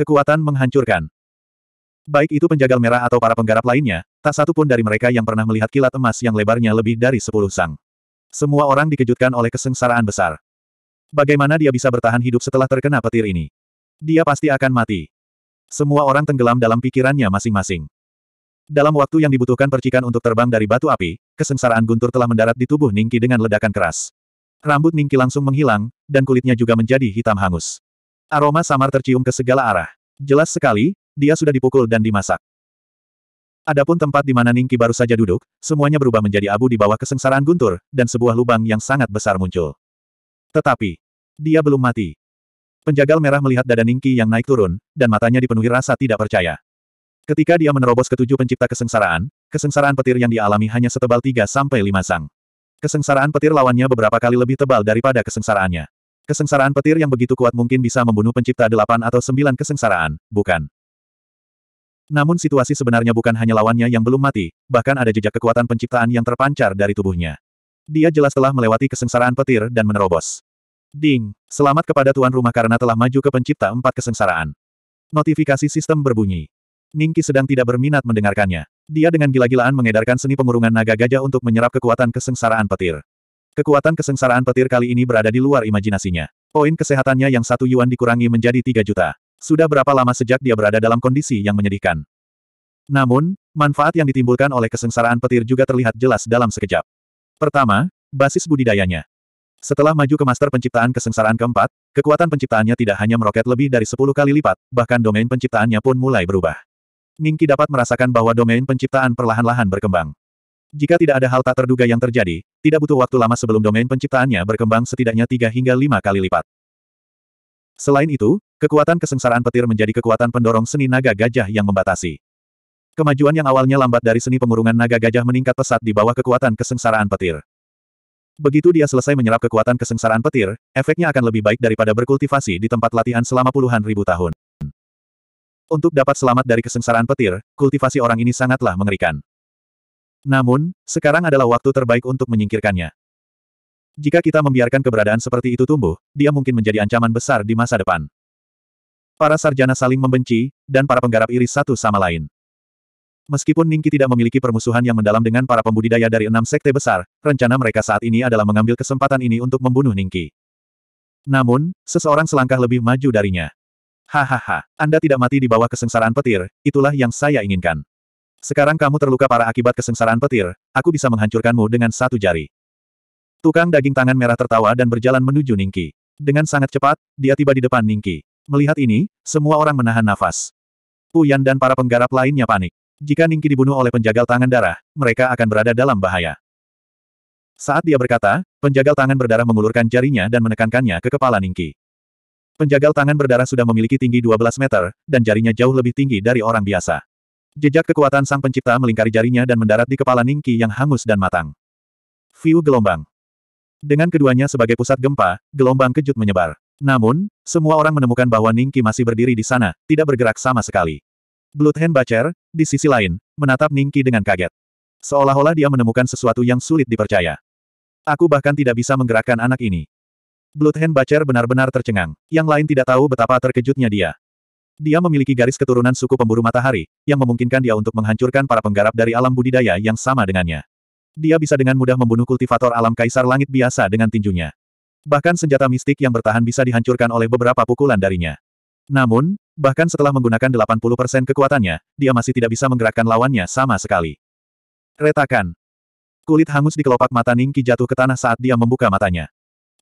Kekuatan menghancurkan. Baik itu penjagal merah atau para penggarap lainnya, tak satu pun dari mereka yang pernah melihat kilat emas yang lebarnya lebih dari sepuluh sang. Semua orang dikejutkan oleh kesengsaraan besar. Bagaimana dia bisa bertahan hidup setelah terkena petir ini? Dia pasti akan mati. Semua orang tenggelam dalam pikirannya masing-masing. Dalam waktu yang dibutuhkan percikan untuk terbang dari batu api, kesengsaraan guntur telah mendarat di tubuh Ningki dengan ledakan keras. Rambut Ningki langsung menghilang, dan kulitnya juga menjadi hitam hangus. Aroma samar tercium ke segala arah. Jelas sekali, dia sudah dipukul dan dimasak. Adapun tempat di mana Ningki baru saja duduk, semuanya berubah menjadi abu di bawah kesengsaraan guntur, dan sebuah lubang yang sangat besar muncul. Tetapi, dia belum mati. Penjagal merah melihat dada Ningki yang naik turun, dan matanya dipenuhi rasa tidak percaya. Ketika dia menerobos ketujuh pencipta kesengsaraan, kesengsaraan petir yang dialami hanya setebal tiga sampai lima sang. Kesengsaraan petir lawannya beberapa kali lebih tebal daripada kesengsaraannya. Kesengsaraan petir yang begitu kuat mungkin bisa membunuh pencipta delapan atau sembilan kesengsaraan, bukan? Namun situasi sebenarnya bukan hanya lawannya yang belum mati, bahkan ada jejak kekuatan penciptaan yang terpancar dari tubuhnya. Dia jelas telah melewati kesengsaraan petir dan menerobos. Ding, selamat kepada tuan rumah karena telah maju ke pencipta empat kesengsaraan. Notifikasi sistem berbunyi. Ningki sedang tidak berminat mendengarkannya. Dia dengan gila-gilaan mengedarkan seni pengurungan naga gajah untuk menyerap kekuatan kesengsaraan petir. Kekuatan kesengsaraan petir kali ini berada di luar imajinasinya. Poin kesehatannya yang satu yuan dikurangi menjadi 3 juta. Sudah berapa lama sejak dia berada dalam kondisi yang menyedihkan. Namun, manfaat yang ditimbulkan oleh kesengsaraan petir juga terlihat jelas dalam sekejap. Pertama, basis budidayanya. Setelah maju ke master penciptaan kesengsaraan keempat, kekuatan penciptaannya tidak hanya meroket lebih dari 10 kali lipat, bahkan domain penciptaannya pun mulai berubah. Ningki dapat merasakan bahwa domain penciptaan perlahan-lahan berkembang. Jika tidak ada hal tak terduga yang terjadi, tidak butuh waktu lama sebelum domain penciptaannya berkembang setidaknya 3 hingga lima kali lipat. Selain itu, kekuatan kesengsaraan petir menjadi kekuatan pendorong seni naga gajah yang membatasi. Kemajuan yang awalnya lambat dari seni pengurungan naga gajah meningkat pesat di bawah kekuatan kesengsaraan petir. Begitu dia selesai menyerap kekuatan kesengsaraan petir, efeknya akan lebih baik daripada berkultivasi di tempat latihan selama puluhan ribu tahun. Untuk dapat selamat dari kesengsaraan petir, kultivasi orang ini sangatlah mengerikan. Namun, sekarang adalah waktu terbaik untuk menyingkirkannya. Jika kita membiarkan keberadaan seperti itu tumbuh, dia mungkin menjadi ancaman besar di masa depan. Para sarjana saling membenci, dan para penggarap iri satu sama lain. Meskipun Ningki tidak memiliki permusuhan yang mendalam dengan para pembudidaya dari enam sekte besar, rencana mereka saat ini adalah mengambil kesempatan ini untuk membunuh Ningki. Namun, seseorang selangkah lebih maju darinya. Hahaha, Anda tidak mati di bawah kesengsaraan petir, itulah yang saya inginkan. Sekarang kamu terluka parah akibat kesengsaraan petir, aku bisa menghancurkanmu dengan satu jari. Tukang daging tangan merah tertawa dan berjalan menuju Ningki. Dengan sangat cepat, dia tiba di depan Ningki. Melihat ini, semua orang menahan nafas. Puyan dan para penggarap lainnya panik. Jika Ningki dibunuh oleh penjagal tangan darah, mereka akan berada dalam bahaya. Saat dia berkata, penjagal tangan berdarah mengulurkan jarinya dan menekankannya ke kepala Ningki. Penjagal tangan berdarah sudah memiliki tinggi 12 meter, dan jarinya jauh lebih tinggi dari orang biasa. Jejak kekuatan sang pencipta melingkari jarinya dan mendarat di kepala Ningki yang hangus dan matang. View gelombang. Dengan keduanya sebagai pusat gempa, gelombang kejut menyebar. Namun, semua orang menemukan bahwa Ningki masih berdiri di sana, tidak bergerak sama sekali. Bloodhand Bacher, di sisi lain, menatap Ningki dengan kaget. Seolah-olah dia menemukan sesuatu yang sulit dipercaya. Aku bahkan tidak bisa menggerakkan anak ini. Bloodhand Bacher benar-benar tercengang. Yang lain tidak tahu betapa terkejutnya dia. Dia memiliki garis keturunan suku pemburu matahari, yang memungkinkan dia untuk menghancurkan para penggarap dari alam budidaya yang sama dengannya. Dia bisa dengan mudah membunuh kultivator alam kaisar langit biasa dengan tinjunya. Bahkan senjata mistik yang bertahan bisa dihancurkan oleh beberapa pukulan darinya. Namun, bahkan setelah menggunakan 80% kekuatannya, dia masih tidak bisa menggerakkan lawannya sama sekali. Retakan. Kulit hangus di kelopak mata Ningki jatuh ke tanah saat dia membuka matanya.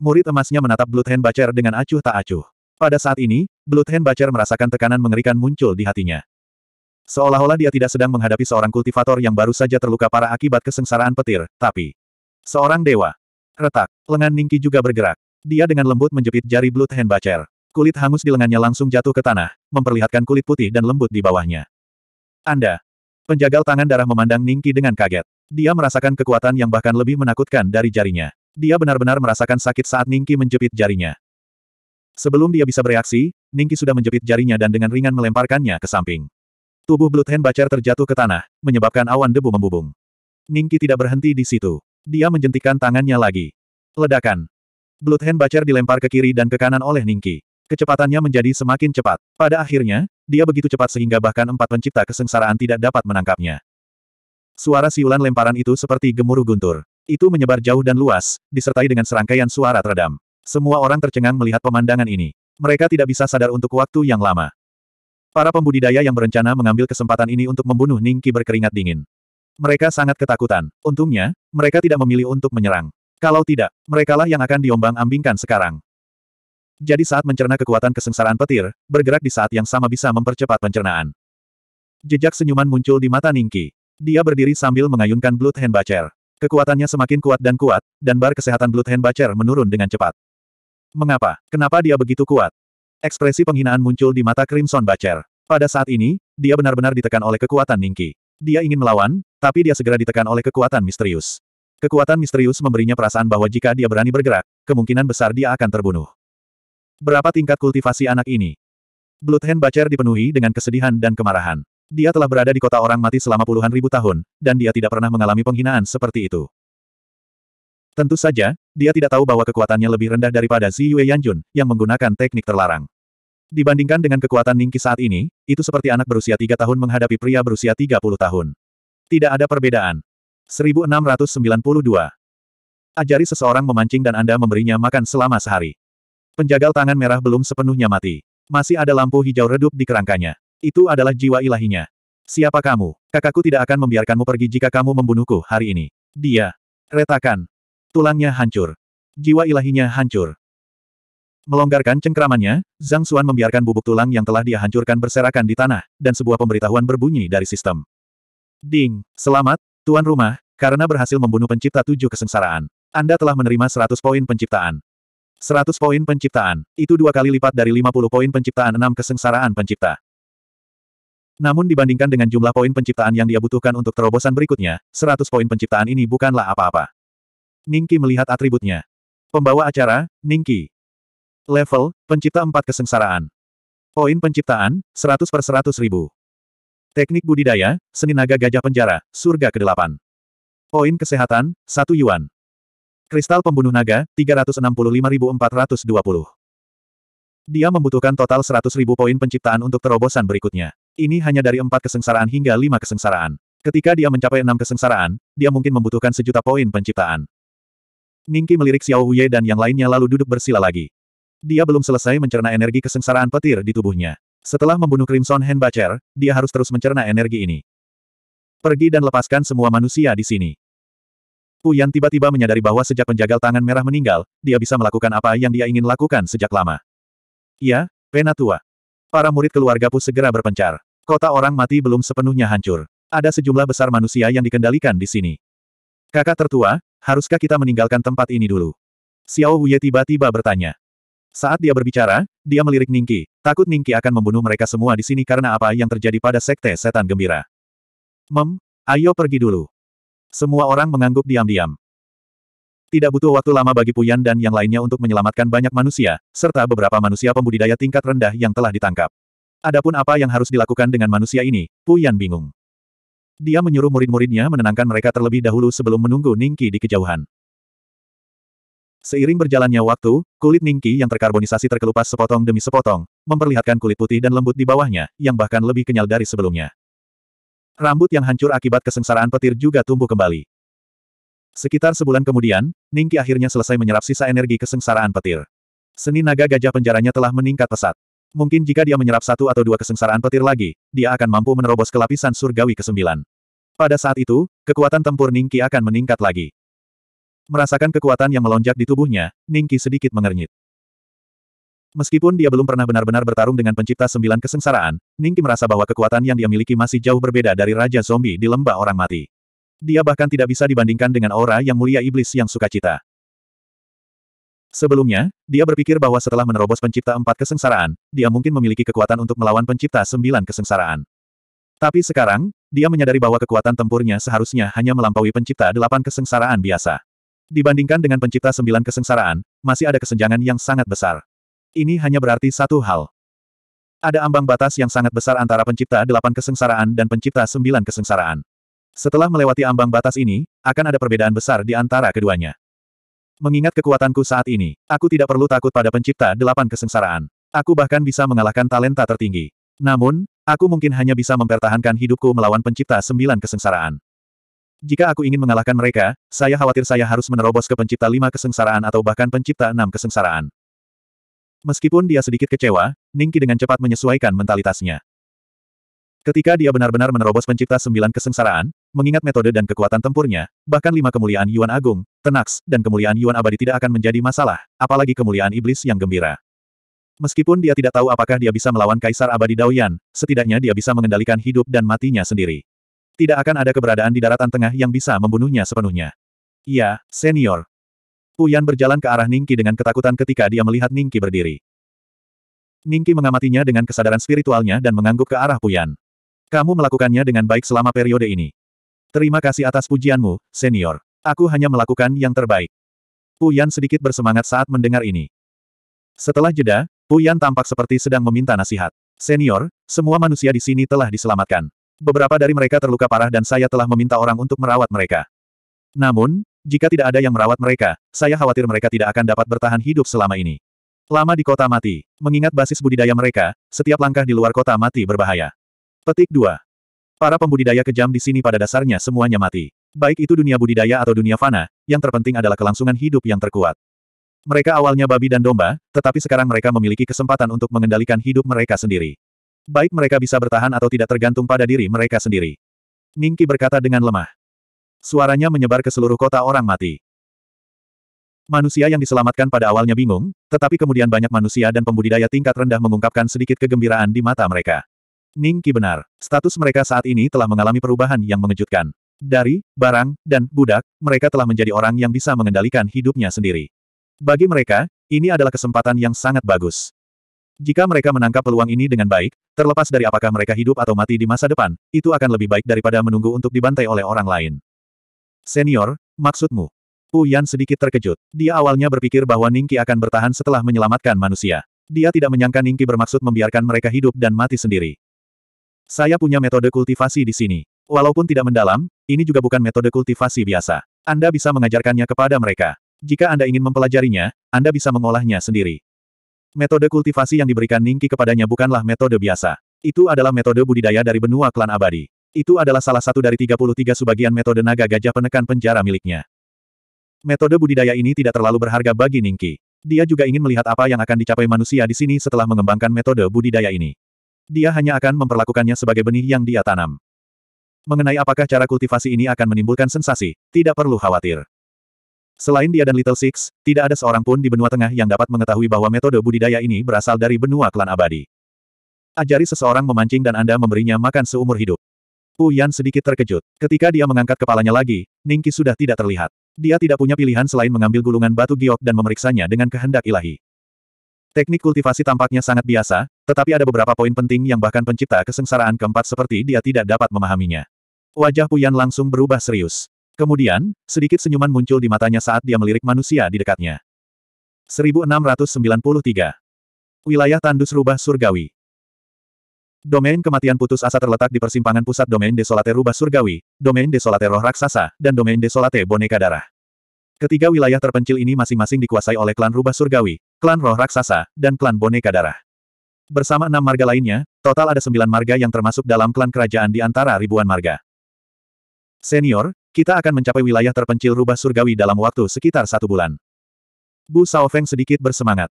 Murid emasnya menatap Hand Bacer dengan acuh tak acuh. Pada saat ini, Bloodhand Butcher merasakan tekanan mengerikan muncul di hatinya. Seolah-olah dia tidak sedang menghadapi seorang kultivator yang baru saja terluka parah akibat kesengsaraan petir, tapi... Seorang dewa. Retak, lengan Ningki juga bergerak. Dia dengan lembut menjepit jari Bloodhand Butcher. Kulit hangus di lengannya langsung jatuh ke tanah, memperlihatkan kulit putih dan lembut di bawahnya. Anda. Penjagal tangan darah memandang Ningki dengan kaget. Dia merasakan kekuatan yang bahkan lebih menakutkan dari jarinya. Dia benar-benar merasakan sakit saat Ningki menjepit jarinya. Sebelum dia bisa bereaksi, Ningki sudah menjepit jarinya dan dengan ringan melemparkannya ke samping. Tubuh Hand Bacer terjatuh ke tanah, menyebabkan awan debu membubung. Ningki tidak berhenti di situ. Dia menjentikan tangannya lagi. Ledakan. Hand Bacer dilempar ke kiri dan ke kanan oleh Ningki. Kecepatannya menjadi semakin cepat. Pada akhirnya, dia begitu cepat sehingga bahkan empat pencipta kesengsaraan tidak dapat menangkapnya. Suara siulan lemparan itu seperti gemuruh guntur. Itu menyebar jauh dan luas, disertai dengan serangkaian suara teredam. Semua orang tercengang melihat pemandangan ini. Mereka tidak bisa sadar untuk waktu yang lama. Para pembudidaya yang berencana mengambil kesempatan ini untuk membunuh Ningki berkeringat dingin. Mereka sangat ketakutan. Untungnya, mereka tidak memilih untuk menyerang. Kalau tidak, merekalah yang akan diombang-ambingkan sekarang. Jadi saat mencerna kekuatan kesengsaraan petir, bergerak di saat yang sama bisa mempercepat pencernaan. Jejak senyuman muncul di mata Ningki. Dia berdiri sambil mengayunkan Blood Hand Bacher. Kekuatannya semakin kuat dan kuat, dan bar kesehatan Blood Hand Bacher menurun dengan cepat. Mengapa? Kenapa dia begitu kuat? Ekspresi penghinaan muncul di mata Crimson Bacher. Pada saat ini, dia benar-benar ditekan oleh kekuatan Ningki. Dia ingin melawan, tapi dia segera ditekan oleh kekuatan misterius. Kekuatan misterius memberinya perasaan bahwa jika dia berani bergerak, kemungkinan besar dia akan terbunuh. Berapa tingkat kultivasi anak ini? Bloodhand Bacher dipenuhi dengan kesedihan dan kemarahan. Dia telah berada di kota orang mati selama puluhan ribu tahun, dan dia tidak pernah mengalami penghinaan seperti itu. Tentu saja, dia tidak tahu bahwa kekuatannya lebih rendah daripada Zi Yue Yanjun, yang menggunakan teknik terlarang. Dibandingkan dengan kekuatan Ningki saat ini, itu seperti anak berusia tiga tahun menghadapi pria berusia 30 tahun. Tidak ada perbedaan. 1692. Ajari seseorang memancing dan Anda memberinya makan selama sehari. Penjagal tangan merah belum sepenuhnya mati. Masih ada lampu hijau redup di kerangkanya. Itu adalah jiwa ilahinya. Siapa kamu? Kakakku tidak akan membiarkanmu pergi jika kamu membunuhku hari ini. Dia. Retakan. Tulangnya hancur. Jiwa ilahinya hancur. Melonggarkan cengkeramannya, Zhang Xuan membiarkan bubuk tulang yang telah dia hancurkan berserakan di tanah, dan sebuah pemberitahuan berbunyi dari sistem. Ding, selamat, tuan rumah, karena berhasil membunuh pencipta tujuh kesengsaraan. Anda telah menerima 100 poin penciptaan. 100 poin penciptaan, itu dua kali lipat dari 50 poin penciptaan enam kesengsaraan pencipta. Namun dibandingkan dengan jumlah poin penciptaan yang dia butuhkan untuk terobosan berikutnya, 100 poin penciptaan ini bukanlah apa-apa. Ningki melihat atributnya. Pembawa acara, Ningki. Level, pencipta empat kesengsaraan. Poin penciptaan, 100 per 100 ribu. Teknik budidaya, seni naga gajah penjara, surga ke-8. Poin kesehatan, 1 yuan. Kristal pembunuh naga, 365.420. Dia membutuhkan total ribu poin penciptaan untuk terobosan berikutnya. Ini hanya dari empat kesengsaraan hingga lima kesengsaraan. Ketika dia mencapai enam kesengsaraan, dia mungkin membutuhkan sejuta poin penciptaan. Ningki melirik Xiao Huye dan yang lainnya lalu duduk bersila lagi. Dia belum selesai mencerna energi kesengsaraan petir di tubuhnya. Setelah membunuh Crimson Hand Bacher, dia harus terus mencerna energi ini. Pergi dan lepaskan semua manusia di sini. Uyan tiba-tiba menyadari bahwa sejak penjagal tangan merah meninggal, dia bisa melakukan apa yang dia ingin lakukan sejak lama. Ya, Penatua. Para murid keluarga Pu segera berpencar. Kota orang mati belum sepenuhnya hancur. Ada sejumlah besar manusia yang dikendalikan di sini. Kakak tertua, haruskah kita meninggalkan tempat ini dulu? Xiao Wuye tiba-tiba bertanya. Saat dia berbicara, dia melirik Ningki, takut Ningki akan membunuh mereka semua di sini karena apa yang terjadi pada sekte setan gembira. Mem, ayo pergi dulu. Semua orang mengangguk diam-diam. Tidak butuh waktu lama bagi Puyan dan yang lainnya untuk menyelamatkan banyak manusia, serta beberapa manusia pembudidaya tingkat rendah yang telah ditangkap. Adapun apa yang harus dilakukan dengan manusia ini, Puyan bingung. Dia menyuruh murid-muridnya menenangkan mereka terlebih dahulu sebelum menunggu Ningki di kejauhan. Seiring berjalannya waktu, kulit Ningki yang terkarbonisasi terkelupas sepotong demi sepotong, memperlihatkan kulit putih dan lembut di bawahnya, yang bahkan lebih kenyal dari sebelumnya. Rambut yang hancur akibat kesengsaraan petir juga tumbuh kembali. Sekitar sebulan kemudian, Ningki akhirnya selesai menyerap sisa energi kesengsaraan petir. Seni naga gajah penjaranya telah meningkat pesat. Mungkin jika dia menyerap satu atau dua kesengsaraan petir lagi, dia akan mampu menerobos ke lapisan surgawi ke-9. Pada saat itu, kekuatan tempur Ningki akan meningkat lagi. Merasakan kekuatan yang melonjak di tubuhnya, Ningki sedikit mengernyit. Meskipun dia belum pernah benar-benar bertarung dengan pencipta sembilan kesengsaraan, Ningki merasa bahwa kekuatan yang dia miliki masih jauh berbeda dari Raja Zombie di Lembah Orang Mati. Dia bahkan tidak bisa dibandingkan dengan aura yang mulia iblis yang sukacita. Sebelumnya, dia berpikir bahwa setelah menerobos pencipta empat kesengsaraan, dia mungkin memiliki kekuatan untuk melawan pencipta sembilan kesengsaraan. Tapi sekarang, dia menyadari bahwa kekuatan tempurnya seharusnya hanya melampaui pencipta delapan kesengsaraan biasa. Dibandingkan dengan pencipta sembilan kesengsaraan, masih ada kesenjangan yang sangat besar. Ini hanya berarti satu hal. Ada ambang batas yang sangat besar antara pencipta delapan kesengsaraan dan pencipta sembilan kesengsaraan. Setelah melewati ambang batas ini, akan ada perbedaan besar di antara keduanya. Mengingat kekuatanku saat ini, aku tidak perlu takut pada pencipta delapan kesengsaraan. Aku bahkan bisa mengalahkan talenta tertinggi. Namun, aku mungkin hanya bisa mempertahankan hidupku melawan pencipta sembilan kesengsaraan. Jika aku ingin mengalahkan mereka, saya khawatir saya harus menerobos ke pencipta lima kesengsaraan atau bahkan pencipta enam kesengsaraan. Meskipun dia sedikit kecewa, Ningki dengan cepat menyesuaikan mentalitasnya. Ketika dia benar-benar menerobos pencipta sembilan kesengsaraan, mengingat metode dan kekuatan tempurnya, bahkan lima kemuliaan Yuan Agung, Tenaks, dan kemuliaan Yuan Abadi tidak akan menjadi masalah, apalagi kemuliaan Iblis yang gembira. Meskipun dia tidak tahu apakah dia bisa melawan Kaisar Abadi Daoyan, setidaknya dia bisa mengendalikan hidup dan matinya sendiri. Tidak akan ada keberadaan di daratan tengah yang bisa membunuhnya sepenuhnya. Iya, senior. Puyan berjalan ke arah Ningki dengan ketakutan ketika dia melihat Ningki berdiri. Ningki mengamatinya dengan kesadaran spiritualnya dan mengangguk ke arah Puyan. Kamu melakukannya dengan baik selama periode ini. Terima kasih atas pujianmu, senior. Aku hanya melakukan yang terbaik. Puyan sedikit bersemangat saat mendengar ini. Setelah jeda, Puyan tampak seperti sedang meminta nasihat. Senior, semua manusia di sini telah diselamatkan. Beberapa dari mereka terluka parah dan saya telah meminta orang untuk merawat mereka. Namun, jika tidak ada yang merawat mereka, saya khawatir mereka tidak akan dapat bertahan hidup selama ini. Lama di kota mati, mengingat basis budidaya mereka, setiap langkah di luar kota mati berbahaya. Petik 2. Para pembudidaya kejam di sini pada dasarnya semuanya mati. Baik itu dunia budidaya atau dunia fana, yang terpenting adalah kelangsungan hidup yang terkuat. Mereka awalnya babi dan domba, tetapi sekarang mereka memiliki kesempatan untuk mengendalikan hidup mereka sendiri. Baik mereka bisa bertahan atau tidak tergantung pada diri mereka sendiri. Ningki berkata dengan lemah. Suaranya menyebar ke seluruh kota orang mati. Manusia yang diselamatkan pada awalnya bingung, tetapi kemudian banyak manusia dan pembudidaya tingkat rendah mengungkapkan sedikit kegembiraan di mata mereka. Ning Qi benar, status mereka saat ini telah mengalami perubahan yang mengejutkan. Dari, barang, dan budak, mereka telah menjadi orang yang bisa mengendalikan hidupnya sendiri. Bagi mereka, ini adalah kesempatan yang sangat bagus. Jika mereka menangkap peluang ini dengan baik, terlepas dari apakah mereka hidup atau mati di masa depan, itu akan lebih baik daripada menunggu untuk dibantai oleh orang lain. Senior, maksudmu? Uyan sedikit terkejut. Dia awalnya berpikir bahwa Ningki akan bertahan setelah menyelamatkan manusia. Dia tidak menyangka Ningki bermaksud membiarkan mereka hidup dan mati sendiri. Saya punya metode kultivasi di sini. Walaupun tidak mendalam, ini juga bukan metode kultivasi biasa. Anda bisa mengajarkannya kepada mereka. Jika Anda ingin mempelajarinya, Anda bisa mengolahnya sendiri. Metode kultivasi yang diberikan Ningki kepadanya bukanlah metode biasa. Itu adalah metode budidaya dari benua klan abadi. Itu adalah salah satu dari 33 sebagian metode naga gajah penekan penjara miliknya. Metode budidaya ini tidak terlalu berharga bagi Ningki. Dia juga ingin melihat apa yang akan dicapai manusia di sini setelah mengembangkan metode budidaya ini. Dia hanya akan memperlakukannya sebagai benih yang dia tanam. Mengenai apakah cara kultivasi ini akan menimbulkan sensasi, tidak perlu khawatir. Selain dia dan Little Six, tidak ada seorang pun di benua tengah yang dapat mengetahui bahwa metode budidaya ini berasal dari benua klan abadi. Ajari seseorang memancing dan Anda memberinya makan seumur hidup. Uyan sedikit terkejut. Ketika dia mengangkat kepalanya lagi, Ningki sudah tidak terlihat. Dia tidak punya pilihan selain mengambil gulungan batu giok dan memeriksanya dengan kehendak ilahi. Teknik kultivasi tampaknya sangat biasa, tetapi ada beberapa poin penting yang bahkan pencipta kesengsaraan keempat seperti dia tidak dapat memahaminya. Wajah Puyan langsung berubah serius. Kemudian, sedikit senyuman muncul di matanya saat dia melirik manusia di dekatnya. 1693. Wilayah Tandus Rubah Surgawi Domain kematian putus asa terletak di persimpangan pusat domain Desolate Rubah Surgawi, domain Desolate Roh Raksasa, dan domain Desolate Boneka Darah. Ketiga wilayah terpencil ini masing-masing dikuasai oleh klan Rubah Surgawi, klan roh raksasa, dan klan boneka darah. Bersama enam marga lainnya, total ada sembilan marga yang termasuk dalam klan kerajaan di antara ribuan marga. Senior, kita akan mencapai wilayah terpencil rubah surgawi dalam waktu sekitar satu bulan. Bu Feng sedikit bersemangat.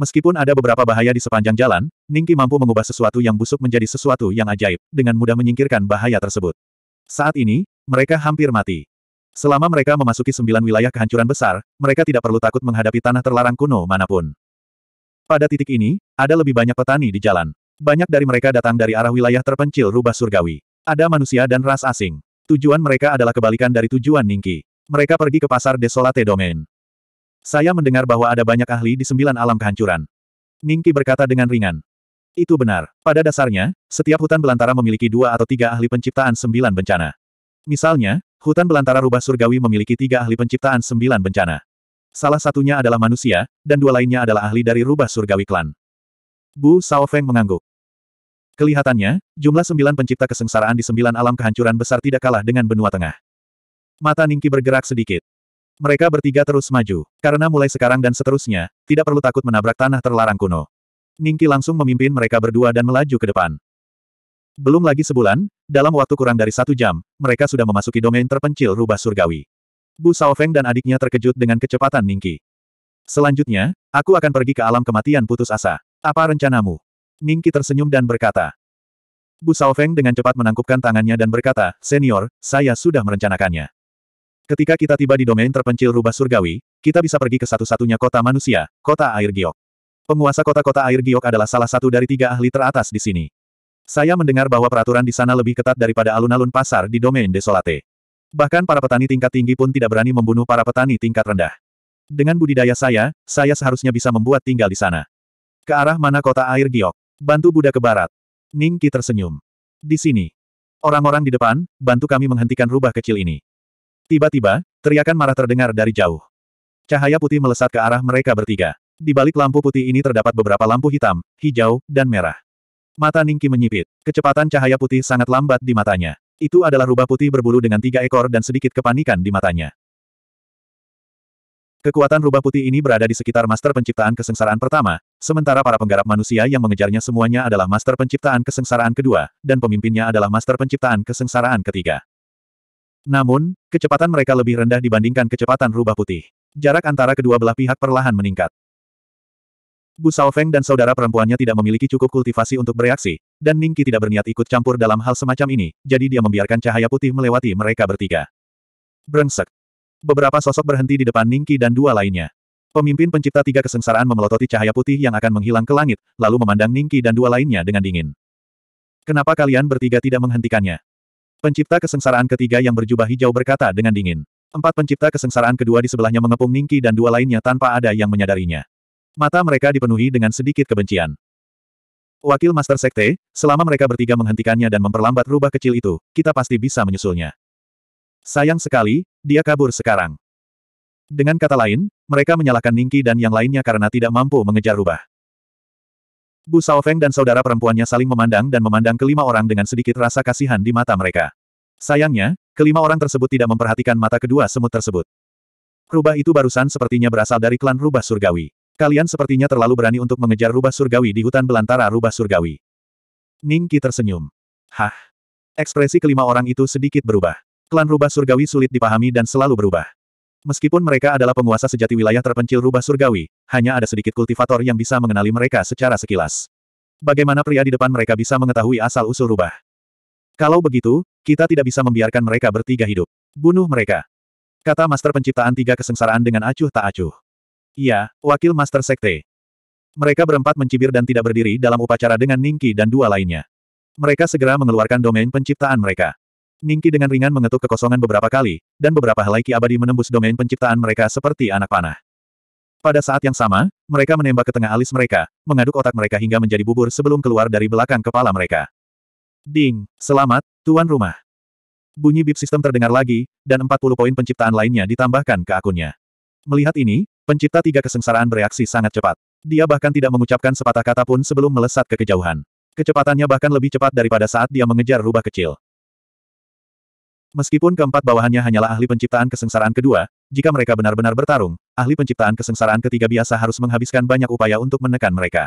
Meskipun ada beberapa bahaya di sepanjang jalan, Ningki mampu mengubah sesuatu yang busuk menjadi sesuatu yang ajaib, dengan mudah menyingkirkan bahaya tersebut. Saat ini, mereka hampir mati. Selama mereka memasuki sembilan wilayah kehancuran besar, mereka tidak perlu takut menghadapi tanah terlarang kuno manapun. Pada titik ini, ada lebih banyak petani di jalan. Banyak dari mereka datang dari arah wilayah terpencil rubah surgawi. Ada manusia dan ras asing. Tujuan mereka adalah kebalikan dari tujuan Ningki. Mereka pergi ke pasar Desolate Domain. Saya mendengar bahwa ada banyak ahli di sembilan alam kehancuran. Ningki berkata dengan ringan. Itu benar. Pada dasarnya, setiap hutan belantara memiliki dua atau tiga ahli penciptaan sembilan bencana. Misalnya, hutan belantara rubah surgawi memiliki tiga ahli penciptaan sembilan bencana. Salah satunya adalah manusia, dan dua lainnya adalah ahli dari rubah surgawi klan. Bu Saofeng mengangguk. Kelihatannya, jumlah sembilan pencipta kesengsaraan di sembilan alam kehancuran besar tidak kalah dengan benua tengah. Mata Ningki bergerak sedikit. Mereka bertiga terus maju, karena mulai sekarang dan seterusnya, tidak perlu takut menabrak tanah terlarang kuno. Ningki langsung memimpin mereka berdua dan melaju ke depan. Belum lagi sebulan, dalam waktu kurang dari satu jam, mereka sudah memasuki domain terpencil rubah surgawi. Bu Feng dan adiknya terkejut dengan kecepatan Ningki. Selanjutnya, aku akan pergi ke alam kematian putus asa. Apa rencanamu? Ningki tersenyum dan berkata. Bu Feng dengan cepat menangkupkan tangannya dan berkata, Senior, saya sudah merencanakannya. Ketika kita tiba di domain terpencil rubah surgawi, kita bisa pergi ke satu-satunya kota manusia, kota air giok. Penguasa kota-kota air giok adalah salah satu dari tiga ahli teratas di sini. Saya mendengar bahwa peraturan di sana lebih ketat daripada alun-alun pasar di domain Desolate. Bahkan para petani tingkat tinggi pun tidak berani membunuh para petani tingkat rendah. Dengan budidaya saya, saya seharusnya bisa membuat tinggal di sana. Ke arah mana kota air giok? Bantu Buddha ke barat. Ningki tersenyum. Di sini. Orang-orang di depan, bantu kami menghentikan rubah kecil ini. Tiba-tiba, teriakan marah terdengar dari jauh. Cahaya putih melesat ke arah mereka bertiga. Di balik lampu putih ini terdapat beberapa lampu hitam, hijau, dan merah. Mata Ningki menyipit. Kecepatan cahaya putih sangat lambat di matanya. Itu adalah rubah putih berbulu dengan tiga ekor dan sedikit kepanikan di matanya. Kekuatan rubah putih ini berada di sekitar master penciptaan kesengsaraan pertama, sementara para penggarap manusia yang mengejarnya semuanya adalah master penciptaan kesengsaraan kedua, dan pemimpinnya adalah master penciptaan kesengsaraan ketiga. Namun, kecepatan mereka lebih rendah dibandingkan kecepatan rubah putih. Jarak antara kedua belah pihak perlahan meningkat. Bu Feng dan saudara perempuannya tidak memiliki cukup kultivasi untuk bereaksi, dan Ningki tidak berniat ikut campur dalam hal semacam ini, jadi dia membiarkan cahaya putih melewati mereka bertiga. Brengsek. Beberapa sosok berhenti di depan Ningki dan dua lainnya. Pemimpin pencipta tiga kesengsaraan memelototi cahaya putih yang akan menghilang ke langit, lalu memandang Ningki dan dua lainnya dengan dingin. Kenapa kalian bertiga tidak menghentikannya? Pencipta kesengsaraan ketiga yang berjubah hijau berkata dengan dingin. Empat pencipta kesengsaraan kedua di sebelahnya mengepung Ningki dan dua lainnya tanpa ada yang menyadarinya. Mata mereka dipenuhi dengan sedikit kebencian. Wakil Master Sekte, selama mereka bertiga menghentikannya dan memperlambat rubah kecil itu, kita pasti bisa menyusulnya. Sayang sekali, dia kabur sekarang. Dengan kata lain, mereka menyalahkan Ningki dan yang lainnya karena tidak mampu mengejar rubah. Bu Feng dan saudara perempuannya saling memandang dan memandang kelima orang dengan sedikit rasa kasihan di mata mereka. Sayangnya, kelima orang tersebut tidak memperhatikan mata kedua semut tersebut. Rubah itu barusan sepertinya berasal dari klan rubah surgawi. Kalian sepertinya terlalu berani untuk mengejar rubah surgawi di hutan belantara rubah surgawi. Ning tersenyum. Hah. Ekspresi kelima orang itu sedikit berubah. Klan rubah surgawi sulit dipahami dan selalu berubah. Meskipun mereka adalah penguasa sejati wilayah terpencil rubah surgawi, hanya ada sedikit kultivator yang bisa mengenali mereka secara sekilas. Bagaimana pria di depan mereka bisa mengetahui asal-usul rubah? Kalau begitu, kita tidak bisa membiarkan mereka bertiga hidup. Bunuh mereka. Kata Master Penciptaan Tiga Kesengsaraan dengan acuh tak acuh. Iya, wakil Master Sekte. Mereka berempat mencibir dan tidak berdiri dalam upacara dengan Ningki dan dua lainnya. Mereka segera mengeluarkan domain penciptaan mereka. Ningki dengan ringan mengetuk kekosongan beberapa kali, dan beberapa helai ki abadi menembus domain penciptaan mereka seperti anak panah. Pada saat yang sama, mereka menembak ke tengah alis mereka, mengaduk otak mereka hingga menjadi bubur sebelum keluar dari belakang kepala mereka. Ding, selamat, tuan rumah. Bunyi bip sistem terdengar lagi, dan 40 poin penciptaan lainnya ditambahkan ke akunnya. Melihat ini, Pencipta tiga kesengsaraan bereaksi sangat cepat. Dia bahkan tidak mengucapkan sepatah kata pun sebelum melesat ke kejauhan. Kecepatannya bahkan lebih cepat daripada saat dia mengejar rubah kecil. Meskipun keempat bawahannya hanyalah ahli penciptaan kesengsaraan kedua, jika mereka benar-benar bertarung, ahli penciptaan kesengsaraan ketiga biasa harus menghabiskan banyak upaya untuk menekan mereka.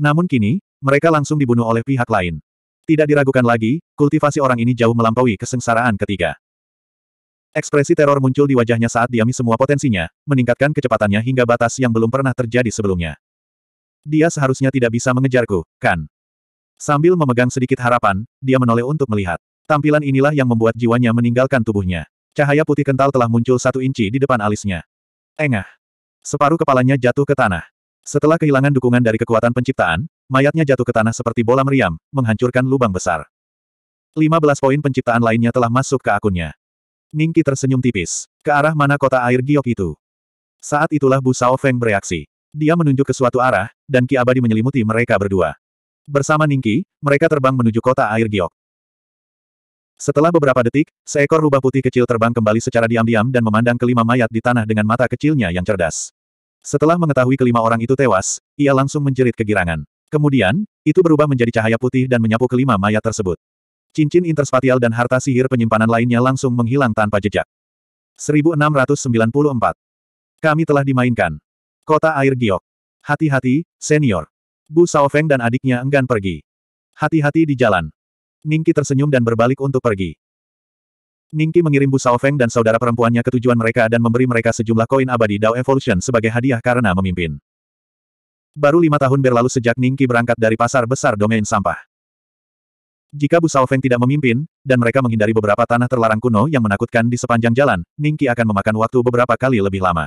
Namun kini, mereka langsung dibunuh oleh pihak lain. Tidak diragukan lagi, kultivasi orang ini jauh melampaui kesengsaraan ketiga. Ekspresi teror muncul di wajahnya saat diami semua potensinya, meningkatkan kecepatannya hingga batas yang belum pernah terjadi sebelumnya. Dia seharusnya tidak bisa mengejarku, kan? Sambil memegang sedikit harapan, dia menoleh untuk melihat. Tampilan inilah yang membuat jiwanya meninggalkan tubuhnya. Cahaya putih kental telah muncul satu inci di depan alisnya. Engah. Separuh kepalanya jatuh ke tanah. Setelah kehilangan dukungan dari kekuatan penciptaan, mayatnya jatuh ke tanah seperti bola meriam, menghancurkan lubang besar. 15 poin penciptaan lainnya telah masuk ke akunnya. Ningki tersenyum tipis. Ke arah mana kota air giok itu? Saat itulah Bu Sao Feng bereaksi. Dia menunjuk ke suatu arah, dan Ki Abadi menyelimuti mereka berdua. Bersama Ningki, mereka terbang menuju kota air giok. Setelah beberapa detik, seekor rubah putih kecil terbang kembali secara diam-diam dan memandang kelima mayat di tanah dengan mata kecilnya yang cerdas. Setelah mengetahui kelima orang itu tewas, ia langsung menjerit kegirangan. Kemudian, itu berubah menjadi cahaya putih dan menyapu kelima mayat tersebut. Cincin interspatial dan harta sihir penyimpanan lainnya langsung menghilang tanpa jejak. 1694. Kami telah dimainkan. Kota air giok. Hati-hati, senior. Bu Saofeng dan adiknya enggan pergi. Hati-hati di jalan. Ningki tersenyum dan berbalik untuk pergi. Ningki mengirim Bu Saofeng dan saudara perempuannya ke tujuan mereka dan memberi mereka sejumlah koin abadi Dao Evolution sebagai hadiah karena memimpin. Baru lima tahun berlalu sejak Ningki berangkat dari pasar besar domain sampah. Jika Bu Feng tidak memimpin, dan mereka menghindari beberapa tanah terlarang kuno yang menakutkan di sepanjang jalan, Ningki akan memakan waktu beberapa kali lebih lama.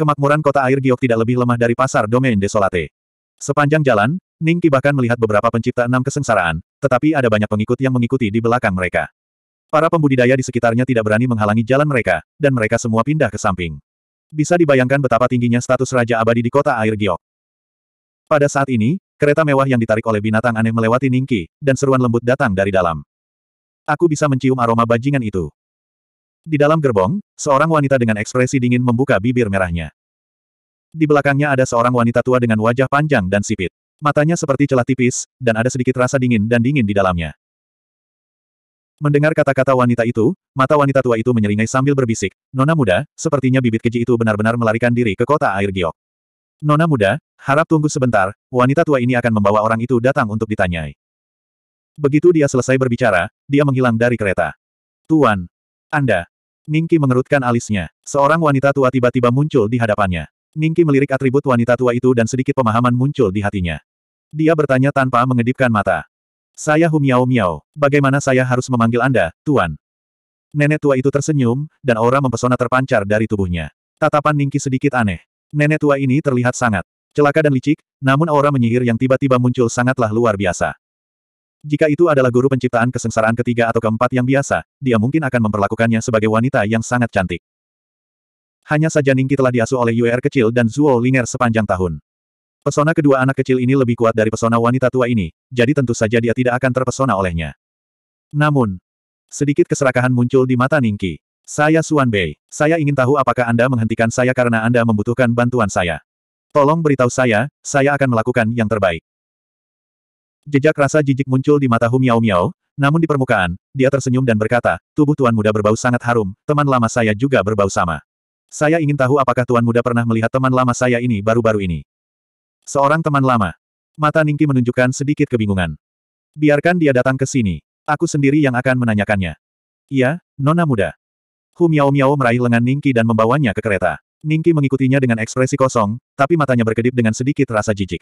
Kemakmuran kota air Giok tidak lebih lemah dari pasar domain desolate. Sepanjang jalan, Ningki bahkan melihat beberapa pencipta enam kesengsaraan, tetapi ada banyak pengikut yang mengikuti di belakang mereka. Para pembudidaya di sekitarnya tidak berani menghalangi jalan mereka, dan mereka semua pindah ke samping. Bisa dibayangkan betapa tingginya status Raja Abadi di kota air Giok. Pada saat ini, Kereta mewah yang ditarik oleh binatang aneh melewati Ningki, dan seruan lembut datang dari dalam. Aku bisa mencium aroma bajingan itu. Di dalam gerbong, seorang wanita dengan ekspresi dingin membuka bibir merahnya. Di belakangnya ada seorang wanita tua dengan wajah panjang dan sipit. Matanya seperti celah tipis, dan ada sedikit rasa dingin dan dingin di dalamnya. Mendengar kata-kata wanita itu, mata wanita tua itu menyeringai sambil berbisik, Nona muda, sepertinya bibit keji itu benar-benar melarikan diri ke kota air giok. Nona muda, harap tunggu sebentar, wanita tua ini akan membawa orang itu datang untuk ditanyai. Begitu dia selesai berbicara, dia menghilang dari kereta. Tuan, Anda. Ningki mengerutkan alisnya. Seorang wanita tua tiba-tiba muncul di hadapannya. Ningki melirik atribut wanita tua itu dan sedikit pemahaman muncul di hatinya. Dia bertanya tanpa mengedipkan mata. Saya Hu Miao Miao, bagaimana saya harus memanggil Anda, Tuan? Nenek tua itu tersenyum, dan aura mempesona terpancar dari tubuhnya. Tatapan Ningki sedikit aneh. Nenek tua ini terlihat sangat celaka dan licik, namun aura menyihir yang tiba-tiba muncul sangatlah luar biasa. Jika itu adalah guru penciptaan kesengsaraan ketiga atau keempat yang biasa, dia mungkin akan memperlakukannya sebagai wanita yang sangat cantik. Hanya saja Ningki telah diasuh oleh UR kecil dan Zuo Linger sepanjang tahun. Pesona kedua anak kecil ini lebih kuat dari pesona wanita tua ini, jadi tentu saja dia tidak akan terpesona olehnya. Namun, sedikit keserakahan muncul di mata Ningki. Saya Suan Bei. Saya ingin tahu apakah Anda menghentikan saya karena Anda membutuhkan bantuan saya. Tolong beritahu saya, saya akan melakukan yang terbaik. Jejak rasa jijik muncul di mata Hu Miao Miao, namun di permukaan, dia tersenyum dan berkata, tubuh Tuan Muda berbau sangat harum, teman lama saya juga berbau sama. Saya ingin tahu apakah Tuan Muda pernah melihat teman lama saya ini baru-baru ini. Seorang teman lama. Mata Ningki menunjukkan sedikit kebingungan. Biarkan dia datang ke sini. Aku sendiri yang akan menanyakannya. Iya, Nona Muda. Hu Miao Miao meraih lengan Ningki dan membawanya ke kereta. Ningki mengikutinya dengan ekspresi kosong, tapi matanya berkedip dengan sedikit rasa jijik.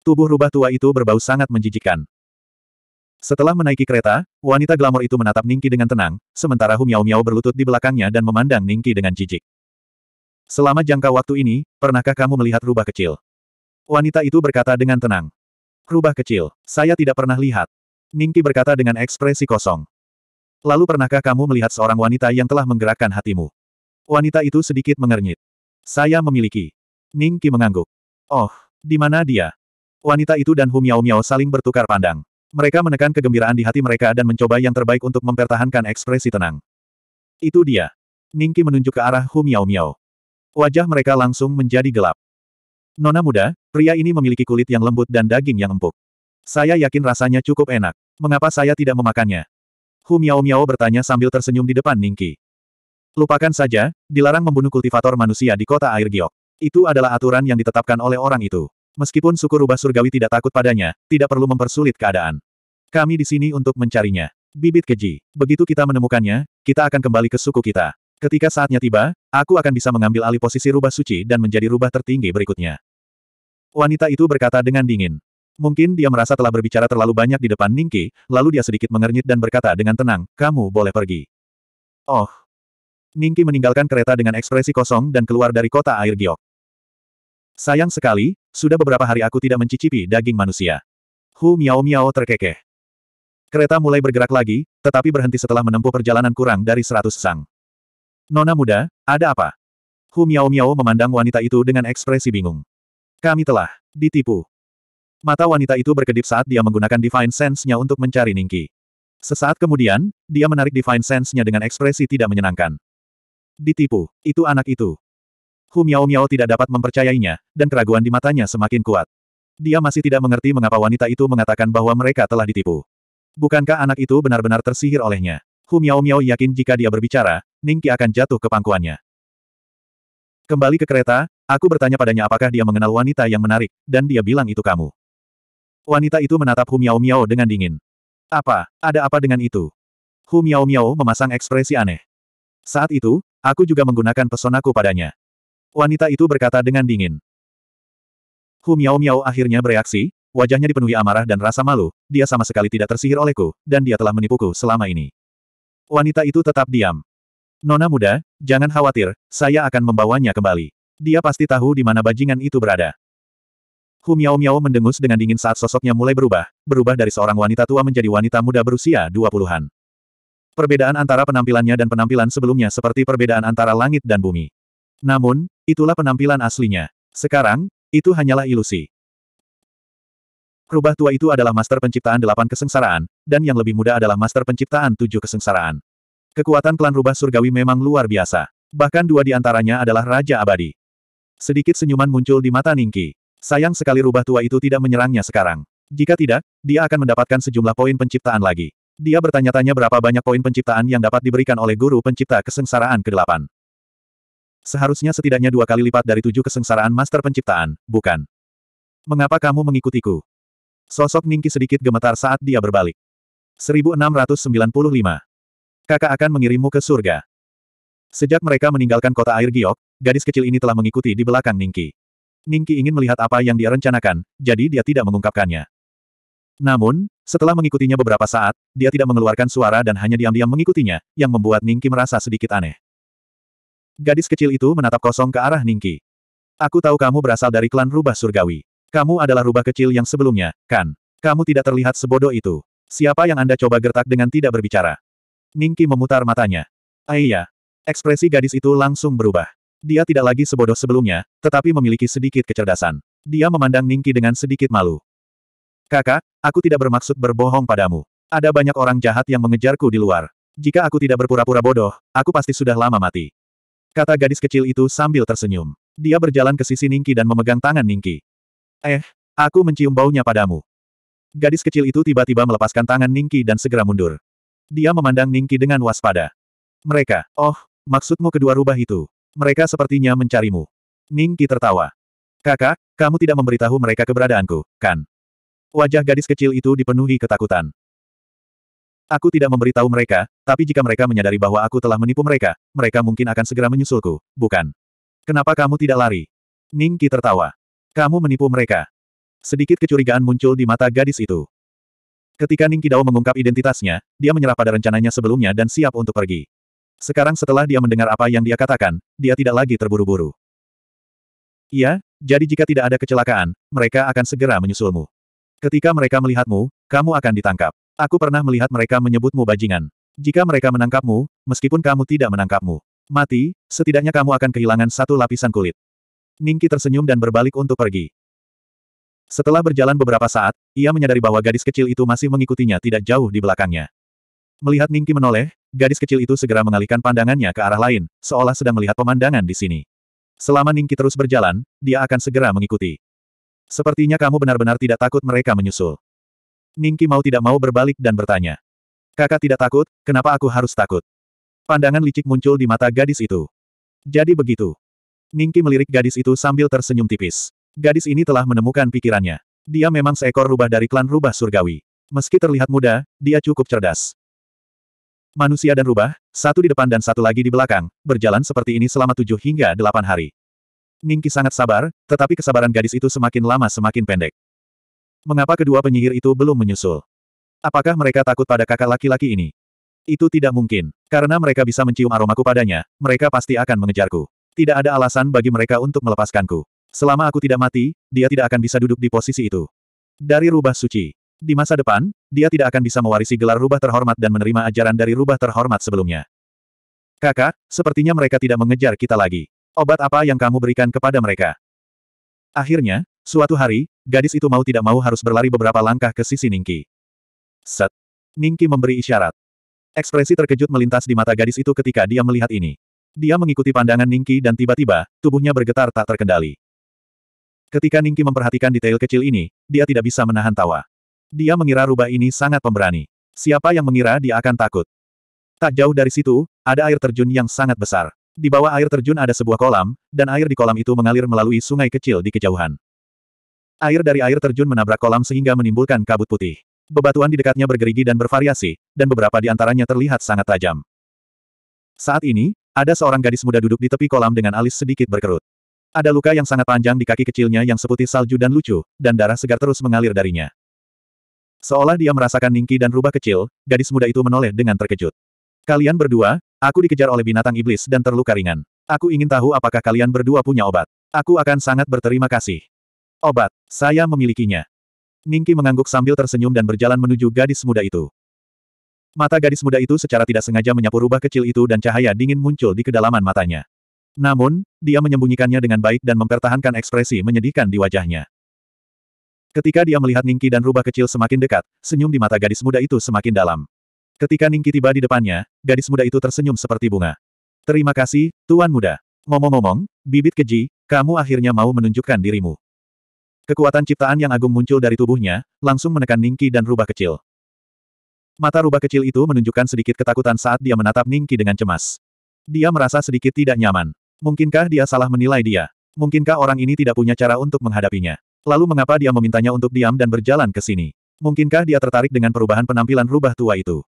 Tubuh rubah tua itu berbau sangat menjijikkan. Setelah menaiki kereta, wanita glamor itu menatap Ningki dengan tenang, sementara Hu Miao Miao berlutut di belakangnya dan memandang Ningki dengan jijik. Selama jangka waktu ini, pernahkah kamu melihat rubah kecil? Wanita itu berkata dengan tenang. Rubah kecil, saya tidak pernah lihat. Ningki berkata dengan ekspresi kosong. Lalu pernahkah kamu melihat seorang wanita yang telah menggerakkan hatimu? Wanita itu sedikit mengernyit. Saya memiliki. Ning Qi mengangguk. Oh, di mana dia? Wanita itu dan Hu Miao Miao saling bertukar pandang. Mereka menekan kegembiraan di hati mereka dan mencoba yang terbaik untuk mempertahankan ekspresi tenang. Itu dia. Ning Qi menunjuk ke arah Hu Miao Miao. Wajah mereka langsung menjadi gelap. Nona muda, pria ini memiliki kulit yang lembut dan daging yang empuk. Saya yakin rasanya cukup enak. Mengapa saya tidak memakannya? Hu Miao Miao bertanya sambil tersenyum di depan Ningki. Lupakan saja, dilarang membunuh kultivator manusia di kota air giok. Itu adalah aturan yang ditetapkan oleh orang itu. Meskipun suku rubah surgawi tidak takut padanya, tidak perlu mempersulit keadaan. Kami di sini untuk mencarinya. Bibit keji. Begitu kita menemukannya, kita akan kembali ke suku kita. Ketika saatnya tiba, aku akan bisa mengambil alih posisi rubah suci dan menjadi rubah tertinggi berikutnya. Wanita itu berkata dengan dingin. Mungkin dia merasa telah berbicara terlalu banyak di depan Ningki, lalu dia sedikit mengernyit dan berkata dengan tenang, kamu boleh pergi. Oh. Ningki meninggalkan kereta dengan ekspresi kosong dan keluar dari kota air giok. Sayang sekali, sudah beberapa hari aku tidak mencicipi daging manusia. Hu Miao Miao terkekeh. Kereta mulai bergerak lagi, tetapi berhenti setelah menempuh perjalanan kurang dari seratus sang. Nona muda, ada apa? Hu Miao Miao memandang wanita itu dengan ekspresi bingung. Kami telah ditipu. Mata wanita itu berkedip saat dia menggunakan Divine Sense-nya untuk mencari Ningki. Sesaat kemudian, dia menarik Divine Sense-nya dengan ekspresi tidak menyenangkan. Ditipu, itu anak itu. Hu Miao Miao tidak dapat mempercayainya, dan keraguan di matanya semakin kuat. Dia masih tidak mengerti mengapa wanita itu mengatakan bahwa mereka telah ditipu. Bukankah anak itu benar-benar tersihir olehnya? Hu Miao Miao yakin jika dia berbicara, Ningki akan jatuh ke pangkuannya. Kembali ke kereta, aku bertanya padanya apakah dia mengenal wanita yang menarik, dan dia bilang itu kamu. Wanita itu menatap Hu Miao Miao dengan dingin. Apa, ada apa dengan itu? Hu Miao Miao memasang ekspresi aneh. Saat itu, aku juga menggunakan pesonaku padanya. Wanita itu berkata dengan dingin. Hu Miao Miao akhirnya bereaksi, wajahnya dipenuhi amarah dan rasa malu, dia sama sekali tidak tersihir olehku, dan dia telah menipuku selama ini. Wanita itu tetap diam. Nona muda, jangan khawatir, saya akan membawanya kembali. Dia pasti tahu di mana bajingan itu berada. Hu Miao Miao mendengus dengan dingin saat sosoknya mulai berubah, berubah dari seorang wanita tua menjadi wanita muda berusia dua puluhan. Perbedaan antara penampilannya dan penampilan sebelumnya seperti perbedaan antara langit dan bumi. Namun, itulah penampilan aslinya. Sekarang, itu hanyalah ilusi. Rubah tua itu adalah master penciptaan delapan kesengsaraan, dan yang lebih muda adalah master penciptaan tujuh kesengsaraan. Kekuatan klan rubah surgawi memang luar biasa. Bahkan dua di antaranya adalah Raja Abadi. Sedikit senyuman muncul di mata Ningki. Sayang sekali rubah tua itu tidak menyerangnya sekarang. Jika tidak, dia akan mendapatkan sejumlah poin penciptaan lagi. Dia bertanya-tanya berapa banyak poin penciptaan yang dapat diberikan oleh guru pencipta kesengsaraan ke-8. Seharusnya setidaknya dua kali lipat dari tujuh kesengsaraan master penciptaan, bukan? Mengapa kamu mengikutiku? Sosok Ningki sedikit gemetar saat dia berbalik. 1695. Kakak akan mengirimmu ke surga. Sejak mereka meninggalkan kota air Giok, gadis kecil ini telah mengikuti di belakang Ningki. Ningki ingin melihat apa yang dia rencanakan, jadi dia tidak mengungkapkannya. Namun, setelah mengikutinya beberapa saat, dia tidak mengeluarkan suara dan hanya diam-diam mengikutinya, yang membuat Ningki merasa sedikit aneh. Gadis kecil itu menatap kosong ke arah Ningki. Aku tahu kamu berasal dari klan rubah surgawi. Kamu adalah rubah kecil yang sebelumnya, kan? Kamu tidak terlihat sebodoh itu. Siapa yang Anda coba gertak dengan tidak berbicara? Ningki memutar matanya. Aiyah, Ekspresi gadis itu langsung berubah. Dia tidak lagi sebodoh sebelumnya, tetapi memiliki sedikit kecerdasan. Dia memandang Ningki dengan sedikit malu. Kakak, aku tidak bermaksud berbohong padamu. Ada banyak orang jahat yang mengejarku di luar. Jika aku tidak berpura-pura bodoh, aku pasti sudah lama mati. Kata gadis kecil itu sambil tersenyum. Dia berjalan ke sisi Ningki dan memegang tangan Ningki. Eh, aku mencium baunya padamu. Gadis kecil itu tiba-tiba melepaskan tangan Ningki dan segera mundur. Dia memandang Ningki dengan waspada. Mereka, oh, maksudmu kedua rubah itu. Mereka sepertinya mencarimu. Ning Qi tertawa. Kakak, kamu tidak memberitahu mereka keberadaanku, kan? Wajah gadis kecil itu dipenuhi ketakutan. Aku tidak memberitahu mereka, tapi jika mereka menyadari bahwa aku telah menipu mereka, mereka mungkin akan segera menyusulku, bukan? Kenapa kamu tidak lari? Ning Qi tertawa. Kamu menipu mereka. Sedikit kecurigaan muncul di mata gadis itu. Ketika Ning Qi Dao mengungkap identitasnya, dia menyerah pada rencananya sebelumnya dan siap untuk pergi. Sekarang setelah dia mendengar apa yang dia katakan, dia tidak lagi terburu-buru. Iya, jadi jika tidak ada kecelakaan, mereka akan segera menyusulmu. Ketika mereka melihatmu, kamu akan ditangkap. Aku pernah melihat mereka menyebutmu bajingan. Jika mereka menangkapmu, meskipun kamu tidak menangkapmu, mati, setidaknya kamu akan kehilangan satu lapisan kulit. Ningki tersenyum dan berbalik untuk pergi. Setelah berjalan beberapa saat, ia menyadari bahwa gadis kecil itu masih mengikutinya tidak jauh di belakangnya. Melihat Ningki menoleh, gadis kecil itu segera mengalihkan pandangannya ke arah lain, seolah sedang melihat pemandangan di sini. Selama Ningki terus berjalan, dia akan segera mengikuti. Sepertinya kamu benar-benar tidak takut mereka menyusul. Ningki mau tidak mau berbalik dan bertanya. Kakak tidak takut, kenapa aku harus takut? Pandangan licik muncul di mata gadis itu. Jadi begitu. Ningki melirik gadis itu sambil tersenyum tipis. Gadis ini telah menemukan pikirannya. Dia memang seekor rubah dari klan rubah surgawi. Meski terlihat muda, dia cukup cerdas manusia dan rubah, satu di depan dan satu lagi di belakang, berjalan seperti ini selama tujuh hingga delapan hari. Ningki sangat sabar, tetapi kesabaran gadis itu semakin lama semakin pendek. Mengapa kedua penyihir itu belum menyusul? Apakah mereka takut pada kakak laki-laki ini? Itu tidak mungkin. Karena mereka bisa mencium aromaku padanya, mereka pasti akan mengejarku. Tidak ada alasan bagi mereka untuk melepaskanku. Selama aku tidak mati, dia tidak akan bisa duduk di posisi itu. Dari rubah suci. Di masa depan, dia tidak akan bisa mewarisi gelar rubah terhormat dan menerima ajaran dari rubah terhormat sebelumnya. Kakak, sepertinya mereka tidak mengejar kita lagi. Obat apa yang kamu berikan kepada mereka? Akhirnya, suatu hari, gadis itu mau tidak mau harus berlari beberapa langkah ke sisi Ningki. Set. Ningki memberi isyarat. Ekspresi terkejut melintas di mata gadis itu ketika dia melihat ini. Dia mengikuti pandangan Ningki dan tiba-tiba, tubuhnya bergetar tak terkendali. Ketika Ningki memperhatikan detail kecil ini, dia tidak bisa menahan tawa. Dia mengira rubah ini sangat pemberani. Siapa yang mengira dia akan takut? Tak jauh dari situ, ada air terjun yang sangat besar. Di bawah air terjun ada sebuah kolam, dan air di kolam itu mengalir melalui sungai kecil di kejauhan. Air dari air terjun menabrak kolam sehingga menimbulkan kabut putih. Bebatuan di dekatnya bergerigi dan bervariasi, dan beberapa di antaranya terlihat sangat tajam. Saat ini, ada seorang gadis muda duduk di tepi kolam dengan alis sedikit berkerut. Ada luka yang sangat panjang di kaki kecilnya yang seputih salju dan lucu, dan darah segar terus mengalir darinya. Seolah dia merasakan Ningki dan rubah kecil, gadis muda itu menoleh dengan terkejut. Kalian berdua, aku dikejar oleh binatang iblis dan terluka ringan. Aku ingin tahu apakah kalian berdua punya obat. Aku akan sangat berterima kasih. Obat, saya memilikinya. Ningki mengangguk sambil tersenyum dan berjalan menuju gadis muda itu. Mata gadis muda itu secara tidak sengaja menyapu rubah kecil itu dan cahaya dingin muncul di kedalaman matanya. Namun, dia menyembunyikannya dengan baik dan mempertahankan ekspresi menyedihkan di wajahnya. Ketika dia melihat Ningki dan rubah kecil semakin dekat, senyum di mata gadis muda itu semakin dalam. Ketika Ningki tiba di depannya, gadis muda itu tersenyum seperti bunga. Terima kasih, Tuan Muda. Ngomong-ngomong, bibit keji, kamu akhirnya mau menunjukkan dirimu. Kekuatan ciptaan yang agung muncul dari tubuhnya, langsung menekan Ningki dan rubah kecil. Mata rubah kecil itu menunjukkan sedikit ketakutan saat dia menatap Ningki dengan cemas. Dia merasa sedikit tidak nyaman. Mungkinkah dia salah menilai dia? Mungkinkah orang ini tidak punya cara untuk menghadapinya? Lalu mengapa dia memintanya untuk diam dan berjalan ke sini? Mungkinkah dia tertarik dengan perubahan penampilan rubah tua itu?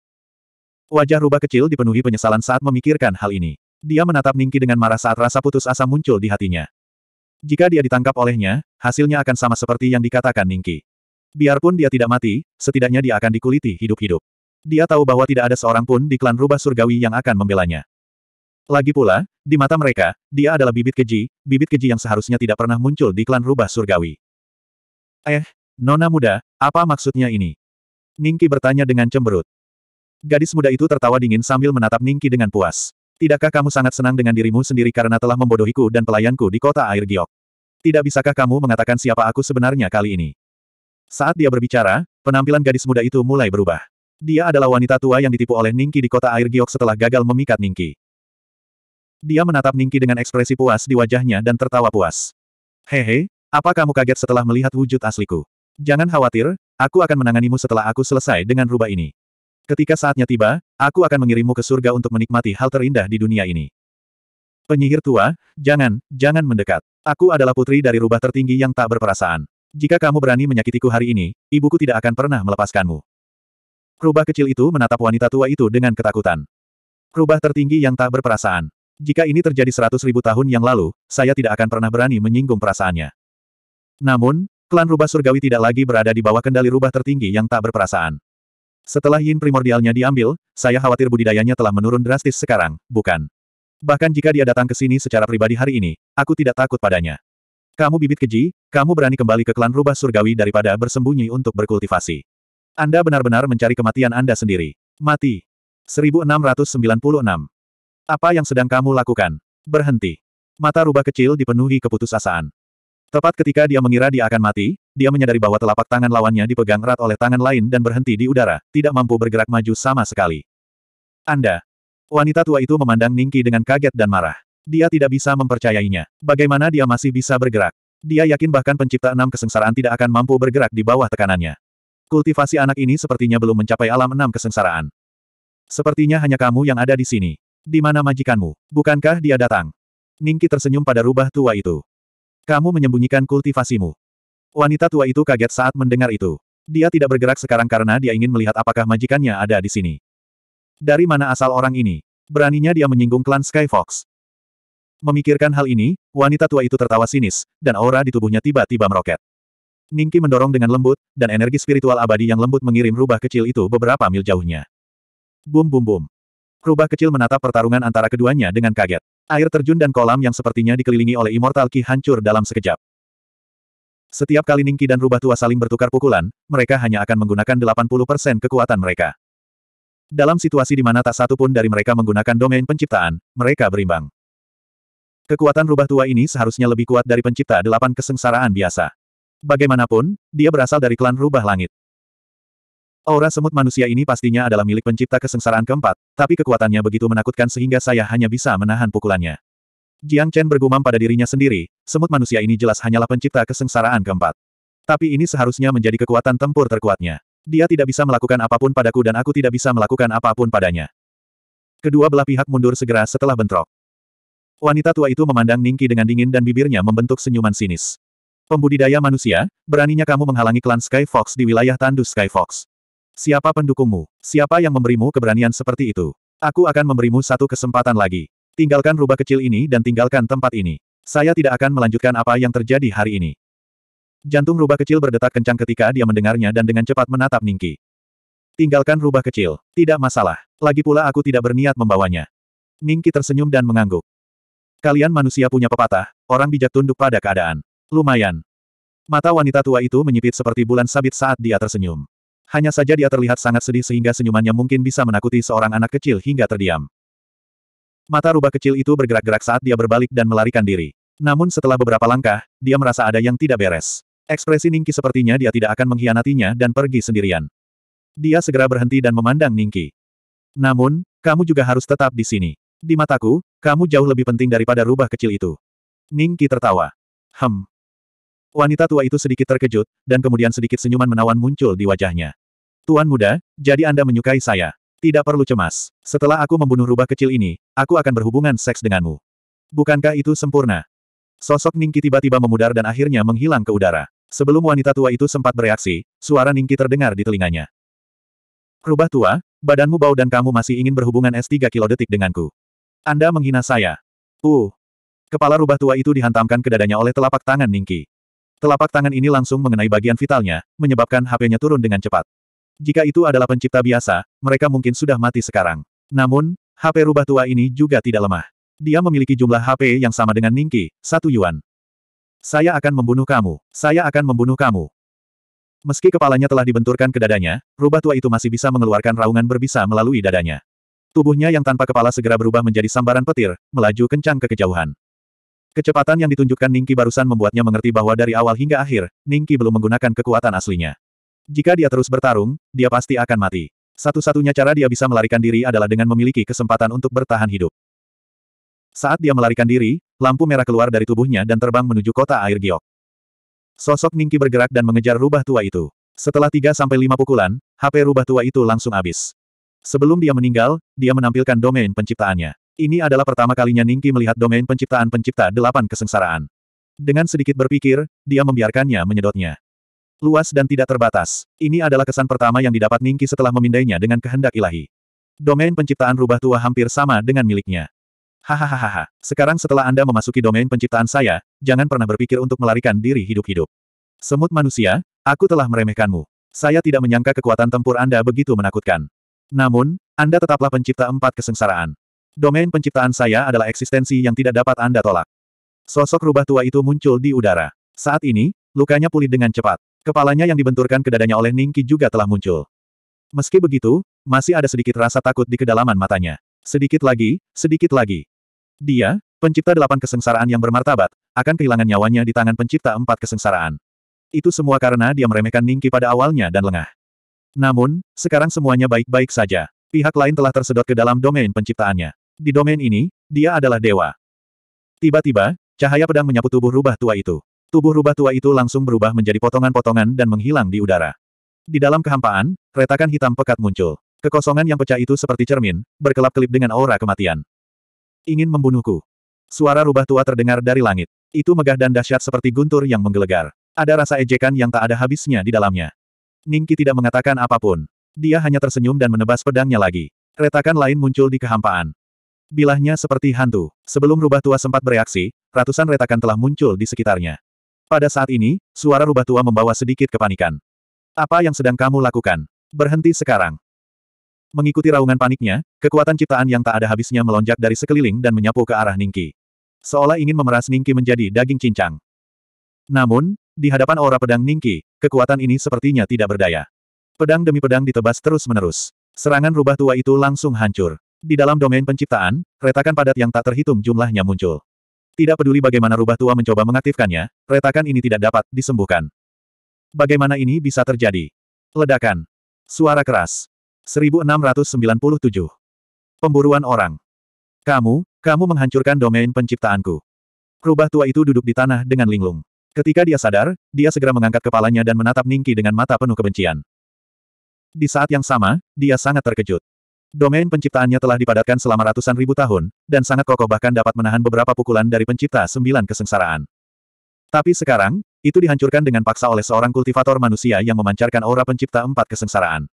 Wajah rubah kecil dipenuhi penyesalan saat memikirkan hal ini. Dia menatap Ningki dengan marah saat rasa putus asa muncul di hatinya. Jika dia ditangkap olehnya, hasilnya akan sama seperti yang dikatakan Ningki. Biarpun dia tidak mati, setidaknya dia akan dikuliti hidup-hidup. Dia tahu bahwa tidak ada seorang pun di klan rubah surgawi yang akan membelanya. Lagi pula, di mata mereka, dia adalah bibit keji, bibit keji yang seharusnya tidak pernah muncul di klan rubah surgawi. Eh, nona muda, apa maksudnya ini? Ningki bertanya dengan cemberut. Gadis muda itu tertawa dingin sambil menatap Ningki dengan puas. Tidakkah kamu sangat senang dengan dirimu sendiri karena telah membodohiku dan pelayanku di kota air giok? Tidak bisakah kamu mengatakan siapa aku sebenarnya kali ini? Saat dia berbicara, penampilan gadis muda itu mulai berubah. Dia adalah wanita tua yang ditipu oleh Ningki di kota air giok setelah gagal memikat Ningki. Dia menatap Ningki dengan ekspresi puas di wajahnya dan tertawa puas. Hehe, apa kamu kaget setelah melihat wujud asliku? Jangan khawatir, aku akan menanganimu setelah aku selesai dengan rubah ini. Ketika saatnya tiba, aku akan mengirimmu ke surga untuk menikmati hal terindah di dunia ini. Penyihir tua, jangan, jangan mendekat. Aku adalah putri dari rubah tertinggi yang tak berperasaan. Jika kamu berani menyakitiku hari ini, ibuku tidak akan pernah melepaskanmu. Rubah kecil itu menatap wanita tua itu dengan ketakutan. Rubah tertinggi yang tak berperasaan. Jika ini terjadi seratus ribu tahun yang lalu, saya tidak akan pernah berani menyinggung perasaannya. Namun, klan rubah surgawi tidak lagi berada di bawah kendali rubah tertinggi yang tak berperasaan. Setelah yin primordialnya diambil, saya khawatir budidayanya telah menurun drastis sekarang, bukan? Bahkan jika dia datang ke sini secara pribadi hari ini, aku tidak takut padanya. Kamu bibit keji, kamu berani kembali ke klan rubah surgawi daripada bersembunyi untuk berkultivasi. Anda benar-benar mencari kematian Anda sendiri. Mati. 1696. Apa yang sedang kamu lakukan? Berhenti. Mata rubah kecil dipenuhi keputusasaan. Tepat ketika dia mengira dia akan mati, dia menyadari bahwa telapak tangan lawannya dipegang erat oleh tangan lain dan berhenti di udara, tidak mampu bergerak maju sama sekali. Anda. Wanita tua itu memandang Ningki dengan kaget dan marah. Dia tidak bisa mempercayainya. Bagaimana dia masih bisa bergerak? Dia yakin bahkan pencipta enam kesengsaraan tidak akan mampu bergerak di bawah tekanannya. Kultivasi anak ini sepertinya belum mencapai alam enam kesengsaraan. Sepertinya hanya kamu yang ada di sini. Di mana majikanmu? Bukankah dia datang? Ningki tersenyum pada rubah tua itu. Kamu menyembunyikan kultivasimu. Wanita tua itu kaget saat mendengar itu. Dia tidak bergerak sekarang karena dia ingin melihat apakah majikannya ada di sini. Dari mana asal orang ini? Beraninya dia menyinggung klan Sky Fox. Memikirkan hal ini, wanita tua itu tertawa sinis, dan aura di tubuhnya tiba-tiba meroket. Ningki mendorong dengan lembut, dan energi spiritual abadi yang lembut mengirim rubah kecil itu beberapa mil jauhnya. Bum bum bum. Rubah kecil menatap pertarungan antara keduanya dengan kaget. Air terjun dan kolam yang sepertinya dikelilingi oleh Immortal Ki hancur dalam sekejap. Setiap kali Ningki dan Rubah Tua saling bertukar pukulan, mereka hanya akan menggunakan 80% kekuatan mereka. Dalam situasi di mana tak satu pun dari mereka menggunakan domain penciptaan, mereka berimbang. Kekuatan Rubah Tua ini seharusnya lebih kuat dari pencipta delapan kesengsaraan biasa. Bagaimanapun, dia berasal dari klan Rubah Langit. Aura semut manusia ini pastinya adalah milik pencipta kesengsaraan keempat, tapi kekuatannya begitu menakutkan sehingga saya hanya bisa menahan pukulannya. Jiang Chen bergumam pada dirinya sendiri, semut manusia ini jelas hanyalah pencipta kesengsaraan keempat. Tapi ini seharusnya menjadi kekuatan tempur terkuatnya. Dia tidak bisa melakukan apapun padaku dan aku tidak bisa melakukan apapun padanya. Kedua belah pihak mundur segera setelah bentrok. Wanita tua itu memandang Ningki dengan dingin dan bibirnya membentuk senyuman sinis. Pembudidaya manusia, beraninya kamu menghalangi klan Sky Fox di wilayah tandus Sky Fox. Siapa pendukungmu? Siapa yang memberimu keberanian seperti itu? Aku akan memberimu satu kesempatan lagi. Tinggalkan rubah kecil ini dan tinggalkan tempat ini. Saya tidak akan melanjutkan apa yang terjadi hari ini. Jantung rubah kecil berdetak kencang ketika dia mendengarnya dan dengan cepat menatap Ningki. Tinggalkan rubah kecil, tidak masalah. Lagi pula aku tidak berniat membawanya. Ningki tersenyum dan mengangguk. Kalian manusia punya pepatah, orang bijak tunduk pada keadaan. Lumayan. Mata wanita tua itu menyipit seperti bulan sabit saat dia tersenyum. Hanya saja dia terlihat sangat sedih sehingga senyumannya mungkin bisa menakuti seorang anak kecil hingga terdiam. Mata rubah kecil itu bergerak-gerak saat dia berbalik dan melarikan diri. Namun setelah beberapa langkah, dia merasa ada yang tidak beres. Ekspresi Ningki sepertinya dia tidak akan mengkhianatinya dan pergi sendirian. Dia segera berhenti dan memandang Ningki. Namun, kamu juga harus tetap di sini. Di mataku, kamu jauh lebih penting daripada rubah kecil itu. Ningki tertawa. Hem, Wanita tua itu sedikit terkejut, dan kemudian sedikit senyuman menawan muncul di wajahnya. Tuan muda, jadi Anda menyukai saya. Tidak perlu cemas. Setelah aku membunuh rubah kecil ini, aku akan berhubungan seks denganmu. Bukankah itu sempurna? Sosok Ningki tiba-tiba memudar dan akhirnya menghilang ke udara. Sebelum wanita tua itu sempat bereaksi, suara Ningki terdengar di telinganya. Rubah tua, badanmu bau dan kamu masih ingin berhubungan S3 kilodetik denganku. Anda menghina saya. Uh. Kepala rubah tua itu dihantamkan ke dadanya oleh telapak tangan Ningki. Telapak tangan ini langsung mengenai bagian vitalnya, menyebabkan HP-nya turun dengan cepat. Jika itu adalah pencipta biasa, mereka mungkin sudah mati sekarang. Namun, HP rubah tua ini juga tidak lemah. Dia memiliki jumlah HP yang sama dengan Ningki, satu yuan. Saya akan membunuh kamu. Saya akan membunuh kamu. Meski kepalanya telah dibenturkan ke dadanya, rubah tua itu masih bisa mengeluarkan raungan berbisa melalui dadanya. Tubuhnya yang tanpa kepala segera berubah menjadi sambaran petir, melaju kencang ke kejauhan. Kecepatan yang ditunjukkan Ningki barusan membuatnya mengerti bahwa dari awal hingga akhir, Ningki belum menggunakan kekuatan aslinya. Jika dia terus bertarung, dia pasti akan mati. Satu-satunya cara dia bisa melarikan diri adalah dengan memiliki kesempatan untuk bertahan hidup. Saat dia melarikan diri, lampu merah keluar dari tubuhnya dan terbang menuju kota air giok. Sosok Ningki bergerak dan mengejar rubah tua itu. Setelah 3-5 pukulan, HP rubah tua itu langsung habis. Sebelum dia meninggal, dia menampilkan domain penciptaannya. Ini adalah pertama kalinya Ningki melihat domain penciptaan pencipta delapan kesengsaraan. Dengan sedikit berpikir, dia membiarkannya menyedotnya. Luas dan tidak terbatas. Ini adalah kesan pertama yang didapat Ningki setelah memindainya dengan kehendak ilahi. Domain penciptaan rubah tua hampir sama dengan miliknya. Hahaha, sekarang setelah Anda memasuki domain penciptaan saya, jangan pernah berpikir untuk melarikan diri hidup-hidup. Semut manusia, aku telah meremehkanmu. Saya tidak menyangka kekuatan tempur Anda begitu menakutkan. Namun, Anda tetaplah pencipta empat kesengsaraan. Domain penciptaan saya adalah eksistensi yang tidak dapat Anda tolak. Sosok rubah tua itu muncul di udara. Saat ini, lukanya pulih dengan cepat. Kepalanya yang dibenturkan ke dadanya oleh Ningki juga telah muncul. Meski begitu, masih ada sedikit rasa takut di kedalaman matanya. Sedikit lagi, sedikit lagi. Dia, pencipta delapan kesengsaraan yang bermartabat, akan kehilangan nyawanya di tangan pencipta empat kesengsaraan. Itu semua karena dia meremehkan Ningki pada awalnya dan lengah. Namun, sekarang semuanya baik-baik saja. Pihak lain telah tersedot ke dalam domain penciptaannya. Di domain ini, dia adalah dewa. Tiba-tiba, cahaya pedang menyapu tubuh rubah tua itu. Tubuh rubah tua itu langsung berubah menjadi potongan-potongan dan menghilang di udara. Di dalam kehampaan, retakan hitam pekat muncul. Kekosongan yang pecah itu seperti cermin, berkelap-kelip dengan aura kematian. Ingin membunuhku. Suara rubah tua terdengar dari langit. Itu megah dan dahsyat seperti guntur yang menggelegar. Ada rasa ejekan yang tak ada habisnya di dalamnya. Ningki tidak mengatakan apapun. Dia hanya tersenyum dan menebas pedangnya lagi. Retakan lain muncul di kehampaan. Bilahnya seperti hantu. Sebelum rubah tua sempat bereaksi, ratusan retakan telah muncul di sekitarnya. Pada saat ini, suara rubah tua membawa sedikit kepanikan. Apa yang sedang kamu lakukan? Berhenti sekarang. Mengikuti raungan paniknya, kekuatan ciptaan yang tak ada habisnya melonjak dari sekeliling dan menyapu ke arah Ningki. Seolah ingin memeras Ningki menjadi daging cincang. Namun, di hadapan aura pedang Ningki, kekuatan ini sepertinya tidak berdaya. Pedang demi pedang ditebas terus-menerus. Serangan rubah tua itu langsung hancur. Di dalam domain penciptaan, retakan padat yang tak terhitung jumlahnya muncul. Tidak peduli bagaimana rubah tua mencoba mengaktifkannya, retakan ini tidak dapat disembuhkan. Bagaimana ini bisa terjadi? Ledakan. Suara keras. 1697. Pemburuan orang. Kamu, kamu menghancurkan domain penciptaanku. Rubah tua itu duduk di tanah dengan linglung. Ketika dia sadar, dia segera mengangkat kepalanya dan menatap Ningki dengan mata penuh kebencian. Di saat yang sama, dia sangat terkejut. Domain penciptaannya telah dipadatkan selama ratusan ribu tahun, dan sangat kokoh bahkan dapat menahan beberapa pukulan dari pencipta sembilan kesengsaraan. Tapi sekarang, itu dihancurkan dengan paksa oleh seorang kultivator manusia yang memancarkan aura pencipta empat kesengsaraan.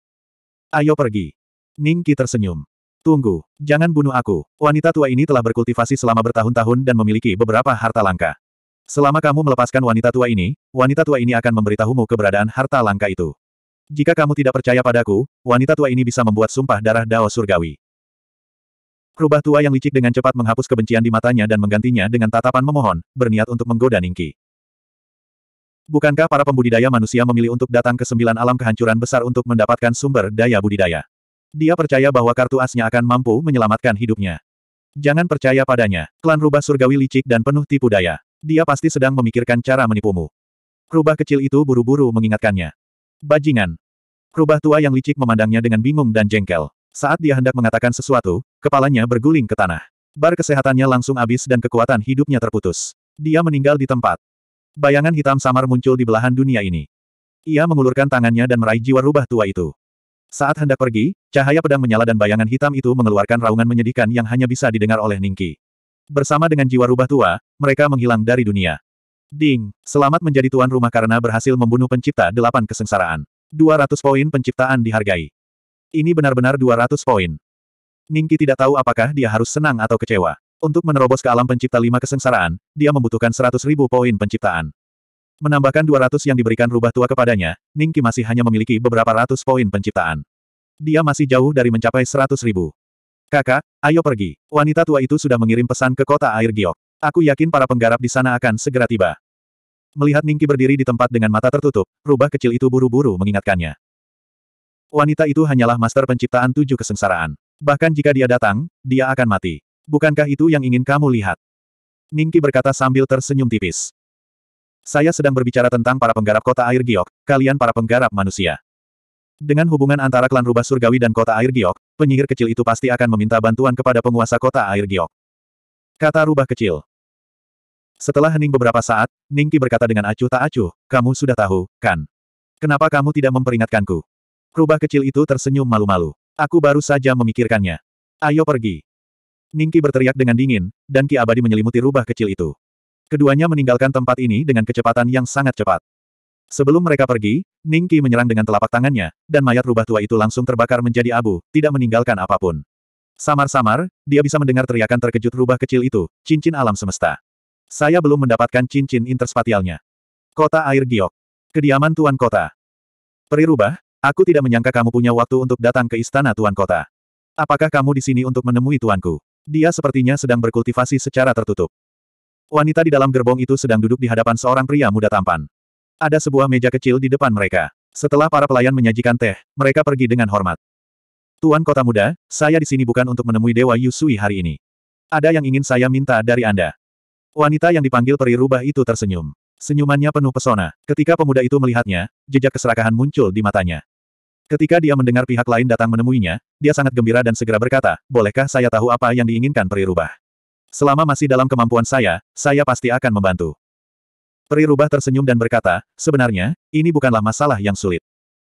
Ayo pergi. Ningki tersenyum. Tunggu, jangan bunuh aku. Wanita tua ini telah berkultivasi selama bertahun-tahun dan memiliki beberapa harta langka. Selama kamu melepaskan wanita tua ini, wanita tua ini akan memberitahumu keberadaan harta langka itu. Jika kamu tidak percaya padaku, wanita tua ini bisa membuat sumpah darah Dao surgawi. Rubah tua yang licik dengan cepat menghapus kebencian di matanya dan menggantinya dengan tatapan memohon, berniat untuk menggoda Ningki. Bukankah para pembudidaya manusia memilih untuk datang ke sembilan alam kehancuran besar untuk mendapatkan sumber daya budidaya? Dia percaya bahwa kartu asnya akan mampu menyelamatkan hidupnya. Jangan percaya padanya, klan rubah surgawi licik dan penuh tipu daya. Dia pasti sedang memikirkan cara menipumu. Rubah kecil itu buru-buru mengingatkannya. Bajingan. Rubah tua yang licik memandangnya dengan bingung dan jengkel. Saat dia hendak mengatakan sesuatu, kepalanya berguling ke tanah. Bar kesehatannya langsung habis dan kekuatan hidupnya terputus. Dia meninggal di tempat. Bayangan hitam samar muncul di belahan dunia ini. Ia mengulurkan tangannya dan meraih jiwa rubah tua itu. Saat hendak pergi, cahaya pedang menyala dan bayangan hitam itu mengeluarkan raungan menyedihkan yang hanya bisa didengar oleh Ningki. Bersama dengan jiwa rubah tua, mereka menghilang dari dunia. Ding, selamat menjadi tuan rumah karena berhasil membunuh pencipta delapan kesengsaraan. 200 poin penciptaan dihargai. Ini benar-benar 200 poin. Ningki tidak tahu apakah dia harus senang atau kecewa. Untuk menerobos ke alam pencipta lima kesengsaraan, dia membutuhkan 100 ribu poin penciptaan. Menambahkan 200 yang diberikan rubah tua kepadanya, Ningki masih hanya memiliki beberapa ratus poin penciptaan. Dia masih jauh dari mencapai 100 ribu. Kakak, ayo pergi. Wanita tua itu sudah mengirim pesan ke kota air giok. Aku yakin para penggarap di sana akan segera tiba. Melihat Ningki berdiri di tempat dengan mata tertutup, rubah kecil itu buru-buru mengingatkannya. Wanita itu hanyalah master penciptaan tujuh kesengsaraan. Bahkan jika dia datang, dia akan mati. Bukankah itu yang ingin kamu lihat? Ningki berkata sambil tersenyum tipis. Saya sedang berbicara tentang para penggarap kota air giok, kalian para penggarap manusia. Dengan hubungan antara klan rubah surgawi dan kota air giok, penyihir kecil itu pasti akan meminta bantuan kepada penguasa kota air giok. Kata rubah kecil. Setelah hening beberapa saat, Ningki berkata dengan acuh tak acuh, kamu sudah tahu, kan? Kenapa kamu tidak memperingatkanku? Rubah kecil itu tersenyum malu-malu. Aku baru saja memikirkannya. Ayo pergi. Ningki berteriak dengan dingin, dan Ki Abadi menyelimuti rubah kecil itu. Keduanya meninggalkan tempat ini dengan kecepatan yang sangat cepat. Sebelum mereka pergi, Ningki menyerang dengan telapak tangannya, dan mayat rubah tua itu langsung terbakar menjadi abu, tidak meninggalkan apapun. Samar-samar, dia bisa mendengar teriakan terkejut rubah kecil itu, cincin alam semesta. Saya belum mendapatkan cincin interspatialnya. Kota Air Giok. Kediaman Tuan Kota. Rubah, aku tidak menyangka kamu punya waktu untuk datang ke istana Tuan Kota. Apakah kamu di sini untuk menemui tuanku? Dia sepertinya sedang berkultivasi secara tertutup. Wanita di dalam gerbong itu sedang duduk di hadapan seorang pria muda tampan. Ada sebuah meja kecil di depan mereka. Setelah para pelayan menyajikan teh, mereka pergi dengan hormat. Tuan Kota Muda, saya di sini bukan untuk menemui Dewa Yusui hari ini. Ada yang ingin saya minta dari Anda. Wanita yang dipanggil peri rubah itu tersenyum. Senyumannya penuh pesona. Ketika pemuda itu melihatnya, jejak keserakahan muncul di matanya. Ketika dia mendengar pihak lain datang menemuinya, dia sangat gembira dan segera berkata, bolehkah saya tahu apa yang diinginkan peri rubah? Selama masih dalam kemampuan saya, saya pasti akan membantu. Peri rubah tersenyum dan berkata, sebenarnya, ini bukanlah masalah yang sulit.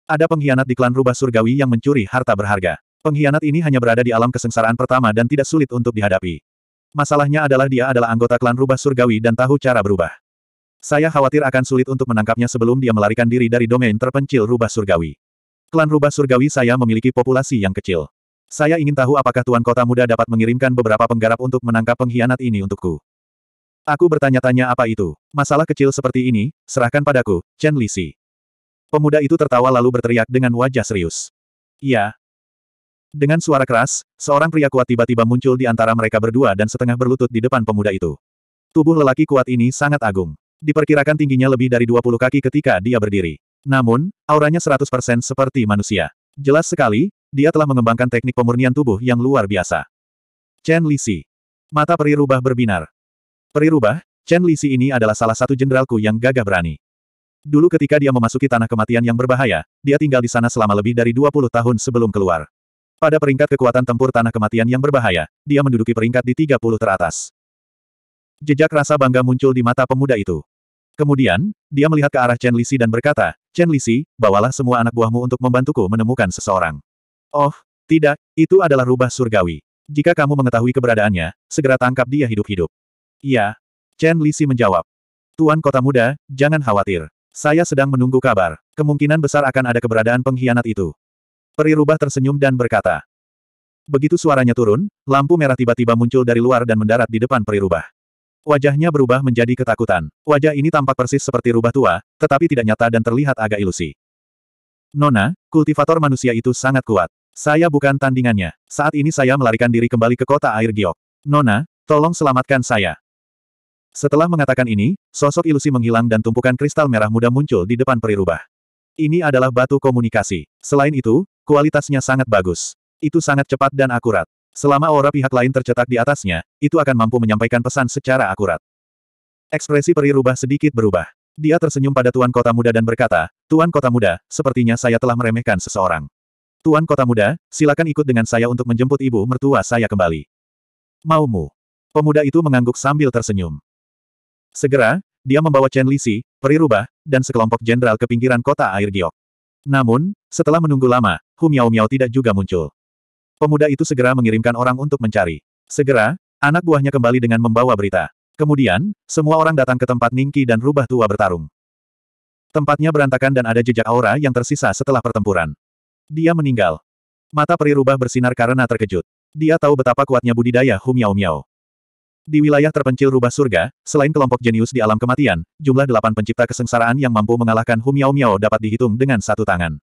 Ada pengkhianat di klan rubah surgawi yang mencuri harta berharga. Pengkhianat ini hanya berada di alam kesengsaraan pertama dan tidak sulit untuk dihadapi. Masalahnya adalah dia adalah anggota klan rubah surgawi dan tahu cara berubah. Saya khawatir akan sulit untuk menangkapnya sebelum dia melarikan diri dari domain terpencil rubah surgawi. Klan rubah surgawi saya memiliki populasi yang kecil. Saya ingin tahu apakah Tuan Kota Muda dapat mengirimkan beberapa penggarap untuk menangkap pengkhianat ini untukku. Aku bertanya-tanya apa itu. Masalah kecil seperti ini, serahkan padaku, Chen Lisi. Pemuda itu tertawa lalu berteriak dengan wajah serius. Ya. Dengan suara keras, seorang pria kuat tiba-tiba muncul di antara mereka berdua dan setengah berlutut di depan pemuda itu. Tubuh lelaki kuat ini sangat agung. Diperkirakan tingginya lebih dari 20 kaki ketika dia berdiri. Namun, auranya 100% seperti manusia. Jelas sekali, dia telah mengembangkan teknik pemurnian tubuh yang luar biasa. Chen Li Si, Mata peri rubah berbinar. Peri rubah, Chen Li Si ini adalah salah satu jenderalku yang gagah berani. Dulu ketika dia memasuki tanah kematian yang berbahaya, dia tinggal di sana selama lebih dari 20 tahun sebelum keluar. Pada peringkat kekuatan tempur tanah kematian yang berbahaya, dia menduduki peringkat di 30 teratas. Jejak rasa bangga muncul di mata pemuda itu. Kemudian, dia melihat ke arah Chen Lisi dan berkata, Chen Lisi, bawalah semua anak buahmu untuk membantuku menemukan seseorang. Oh, tidak, itu adalah rubah surgawi. Jika kamu mengetahui keberadaannya, segera tangkap dia hidup-hidup. Iya. Chen Lisi menjawab. Tuan Kota Muda, jangan khawatir. Saya sedang menunggu kabar. Kemungkinan besar akan ada keberadaan pengkhianat itu. Peri rubah tersenyum dan berkata. Begitu suaranya turun, lampu merah tiba-tiba muncul dari luar dan mendarat di depan peri rubah. Wajahnya berubah menjadi ketakutan. Wajah ini tampak persis seperti rubah tua, tetapi tidak nyata dan terlihat agak ilusi. Nona, kultivator manusia itu sangat kuat. Saya bukan tandingannya. Saat ini saya melarikan diri kembali ke kota air giok. Nona, tolong selamatkan saya. Setelah mengatakan ini, sosok ilusi menghilang dan tumpukan kristal merah muda muncul di depan peri rubah. Ini adalah batu komunikasi. Selain itu, Kualitasnya sangat bagus. Itu sangat cepat dan akurat. Selama aura pihak lain tercetak di atasnya, itu akan mampu menyampaikan pesan secara akurat. Ekspresi peri rubah sedikit berubah. Dia tersenyum pada Tuan Kota Muda dan berkata, Tuan Kota Muda, sepertinya saya telah meremehkan seseorang. Tuan Kota Muda, silakan ikut dengan saya untuk menjemput ibu mertua saya kembali. Maumu. Pemuda itu mengangguk sambil tersenyum. Segera, dia membawa Chen Lisi, peri rubah, dan sekelompok jenderal ke pinggiran kota air giok. Namun, setelah menunggu lama, Hu Miao Miao tidak juga muncul. Pemuda itu segera mengirimkan orang untuk mencari. Segera, anak buahnya kembali dengan membawa berita. Kemudian, semua orang datang ke tempat Ningki dan rubah tua bertarung. Tempatnya berantakan dan ada jejak aura yang tersisa setelah pertempuran. Dia meninggal. Mata peri rubah bersinar karena terkejut. Dia tahu betapa kuatnya budidaya Hu Miao Miao. Di wilayah terpencil rubah surga, selain kelompok jenius di alam kematian, jumlah delapan pencipta kesengsaraan yang mampu mengalahkan Hu Miao Miao dapat dihitung dengan satu tangan.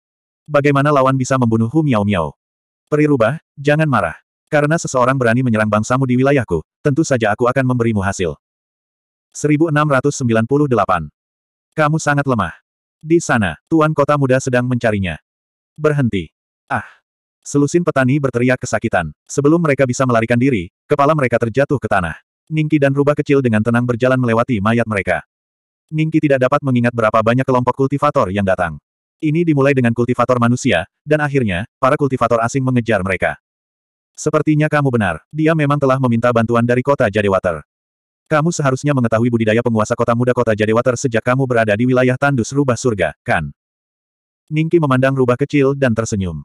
Bagaimana lawan bisa membunuh Hu Miao Miao? Rubah, jangan marah. Karena seseorang berani menyerang bangsamu di wilayahku, tentu saja aku akan memberimu hasil. 1698. Kamu sangat lemah. Di sana, Tuan Kota Muda sedang mencarinya. Berhenti. Ah. Selusin petani berteriak kesakitan. Sebelum mereka bisa melarikan diri, kepala mereka terjatuh ke tanah. Ningki dan rubah kecil dengan tenang berjalan melewati mayat mereka. Ningki tidak dapat mengingat berapa banyak kelompok kultivator yang datang. Ini dimulai dengan kultivator manusia, dan akhirnya, para kultivator asing mengejar mereka. Sepertinya kamu benar, dia memang telah meminta bantuan dari kota Jadewater. Kamu seharusnya mengetahui budidaya penguasa kota muda kota Jadewater sejak kamu berada di wilayah tandus rubah surga, kan? Ningki memandang rubah kecil dan tersenyum.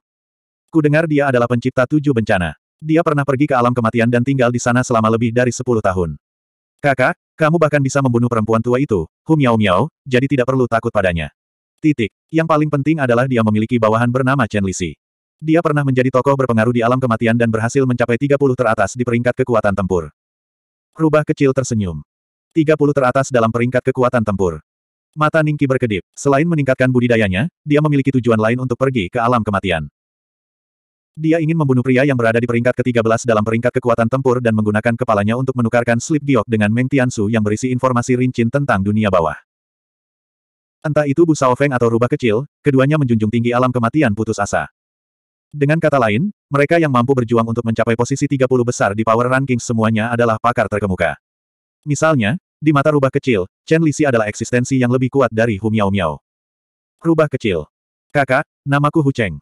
Ku dengar dia adalah pencipta tujuh bencana. Dia pernah pergi ke alam kematian dan tinggal di sana selama lebih dari sepuluh tahun. Kakak, kamu bahkan bisa membunuh perempuan tua itu, Hu Miao, jadi tidak perlu takut padanya. Titik. Yang paling penting adalah dia memiliki bawahan bernama Chen Lisi. Dia pernah menjadi tokoh berpengaruh di alam kematian dan berhasil mencapai 30 teratas di peringkat kekuatan tempur. Rubah kecil tersenyum. 30 teratas dalam peringkat kekuatan tempur. Mata Ningki berkedip. Selain meningkatkan budidayanya, dia memiliki tujuan lain untuk pergi ke alam kematian. Dia ingin membunuh pria yang berada di peringkat ke-13 dalam peringkat kekuatan tempur dan menggunakan kepalanya untuk menukarkan slip giok dengan Meng Tian Su yang berisi informasi rincin tentang dunia bawah. Entah itu Bu Feng atau rubah kecil, keduanya menjunjung tinggi alam kematian putus asa. Dengan kata lain, mereka yang mampu berjuang untuk mencapai posisi 30 besar di Power Rankings semuanya adalah pakar terkemuka. Misalnya, di mata rubah kecil, Chen Lisi adalah eksistensi yang lebih kuat dari Hu Miao Miao. Rubah kecil. Kakak, namaku Hu Cheng.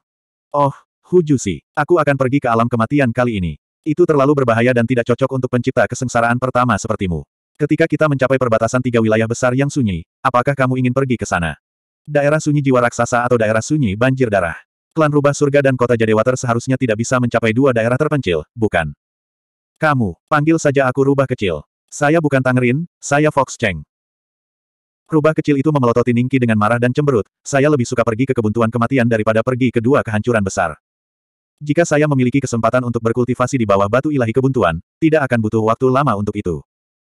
Oh, Hu Jusi, aku akan pergi ke alam kematian kali ini. Itu terlalu berbahaya dan tidak cocok untuk pencipta kesengsaraan pertama sepertimu. Ketika kita mencapai perbatasan tiga wilayah besar yang sunyi, Apakah kamu ingin pergi ke sana? Daerah sunyi jiwa raksasa atau daerah sunyi banjir darah? Klan rubah surga dan kota Jadewater seharusnya tidak bisa mencapai dua daerah terpencil, bukan? Kamu, panggil saja aku rubah kecil. Saya bukan Tangerin, saya Fox Cheng. Rubah kecil itu memelototi Ningki dengan marah dan cemberut, saya lebih suka pergi ke kebuntuan kematian daripada pergi ke dua kehancuran besar. Jika saya memiliki kesempatan untuk berkultivasi di bawah batu ilahi kebuntuan, tidak akan butuh waktu lama untuk itu.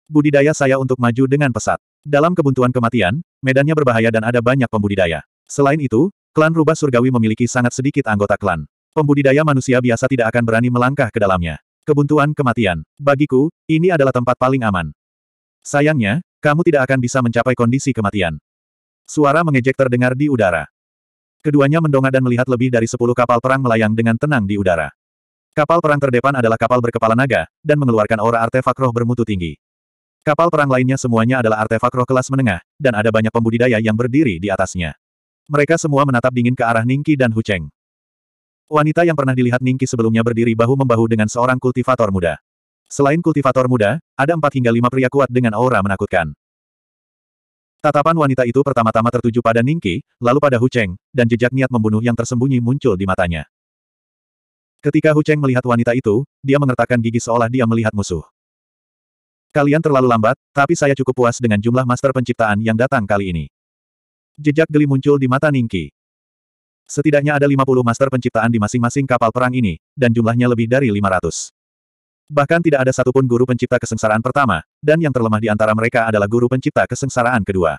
Budidaya saya untuk maju dengan pesat. Dalam kebuntuan kematian, medannya berbahaya dan ada banyak pembudidaya. Selain itu, klan rubah surgawi memiliki sangat sedikit anggota klan. Pembudidaya manusia biasa tidak akan berani melangkah ke dalamnya. Kebuntuan kematian. Bagiku, ini adalah tempat paling aman. Sayangnya, kamu tidak akan bisa mencapai kondisi kematian. Suara mengejek terdengar di udara. Keduanya mendongak dan melihat lebih dari sepuluh kapal perang melayang dengan tenang di udara. Kapal perang terdepan adalah kapal berkepala naga, dan mengeluarkan aura artefak roh bermutu tinggi. Kapal perang lainnya semuanya adalah artefak roh kelas menengah, dan ada banyak pembudidaya yang berdiri di atasnya. Mereka semua menatap dingin ke arah Ningki dan Hucheng. Wanita yang pernah dilihat Ningki sebelumnya berdiri bahu-membahu dengan seorang kultivator muda. Selain kultivator muda, ada empat hingga lima pria kuat dengan aura menakutkan. Tatapan wanita itu pertama-tama tertuju pada Ningki, lalu pada Hucheng, dan jejak niat membunuh yang tersembunyi muncul di matanya. Ketika Hucheng melihat wanita itu, dia mengertakkan gigi seolah dia melihat musuh. Kalian terlalu lambat, tapi saya cukup puas dengan jumlah master penciptaan yang datang kali ini. Jejak geli muncul di mata Ningki. Setidaknya ada 50 master penciptaan di masing-masing kapal perang ini, dan jumlahnya lebih dari 500. Bahkan tidak ada satupun guru pencipta kesengsaraan pertama, dan yang terlemah di antara mereka adalah guru pencipta kesengsaraan kedua.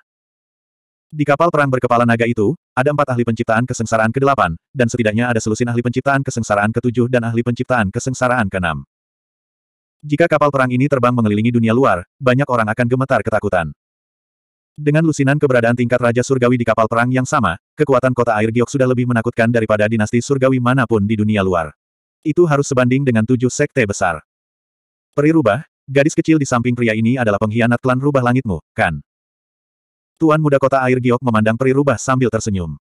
Di kapal perang berkepala naga itu, ada empat ahli penciptaan kesengsaraan ke-8, dan setidaknya ada selusin ahli penciptaan kesengsaraan ke-7 dan ahli penciptaan kesengsaraan ke-6. Jika kapal perang ini terbang mengelilingi dunia luar, banyak orang akan gemetar ketakutan. Dengan lusinan keberadaan tingkat Raja Surgawi di kapal perang yang sama, kekuatan kota air giok sudah lebih menakutkan daripada dinasti Surgawi manapun di dunia luar. Itu harus sebanding dengan tujuh sekte besar. Peri rubah, gadis kecil di samping pria ini adalah pengkhianat klan rubah langitmu, kan? Tuan muda kota air giok memandang peri rubah sambil tersenyum.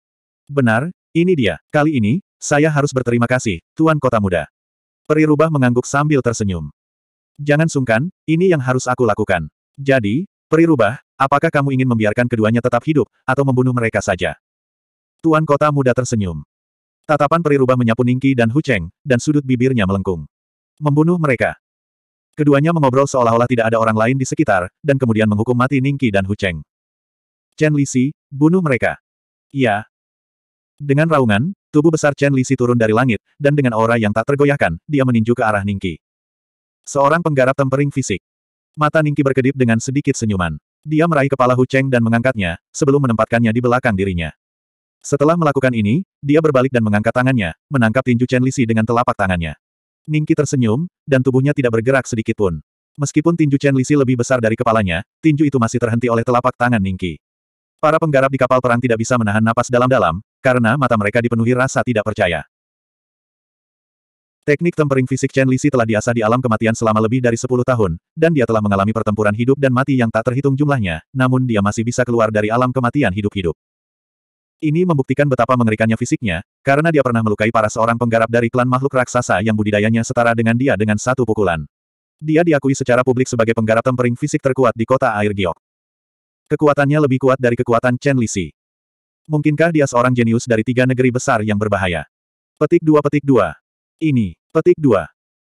Benar, ini dia, kali ini, saya harus berterima kasih, Tuan Kota Muda. Peri rubah mengangguk sambil tersenyum. Jangan sungkan, ini yang harus aku lakukan. Jadi, perirubah, apakah kamu ingin membiarkan keduanya tetap hidup, atau membunuh mereka saja? Tuan kota muda tersenyum. Tatapan perirubah menyapu Ningki dan Hucheng, dan sudut bibirnya melengkung. Membunuh mereka. Keduanya mengobrol seolah-olah tidak ada orang lain di sekitar, dan kemudian menghukum mati Ningki dan Hucheng. Chen Lisi, bunuh mereka. Iya. Dengan raungan, tubuh besar Chen Lisi turun dari langit, dan dengan aura yang tak tergoyahkan, dia meninju ke arah Ningki. Seorang penggarap tempering fisik. Mata Ningki berkedip dengan sedikit senyuman. Dia meraih kepala Hu Cheng dan mengangkatnya, sebelum menempatkannya di belakang dirinya. Setelah melakukan ini, dia berbalik dan mengangkat tangannya, menangkap tinju Chen Lisi dengan telapak tangannya. Ningki tersenyum, dan tubuhnya tidak bergerak sedikit pun. Meskipun tinju Chen Lisi lebih besar dari kepalanya, tinju itu masih terhenti oleh telapak tangan Ningki. Para penggarap di kapal perang tidak bisa menahan napas dalam-dalam, karena mata mereka dipenuhi rasa tidak percaya. Teknik tempering fisik Chen Lisi telah diasah di alam kematian selama lebih dari 10 tahun, dan dia telah mengalami pertempuran hidup dan mati yang tak terhitung jumlahnya, namun dia masih bisa keluar dari alam kematian hidup-hidup. Ini membuktikan betapa mengerikannya fisiknya, karena dia pernah melukai para seorang penggarap dari klan makhluk raksasa yang budidayanya setara dengan dia dengan satu pukulan. Dia diakui secara publik sebagai penggarap tempering fisik terkuat di kota air Giok. Kekuatannya lebih kuat dari kekuatan Chen Lisi. Mungkinkah dia seorang jenius dari tiga negeri besar yang berbahaya? Petik 2 Petik 2 ini, petik dua.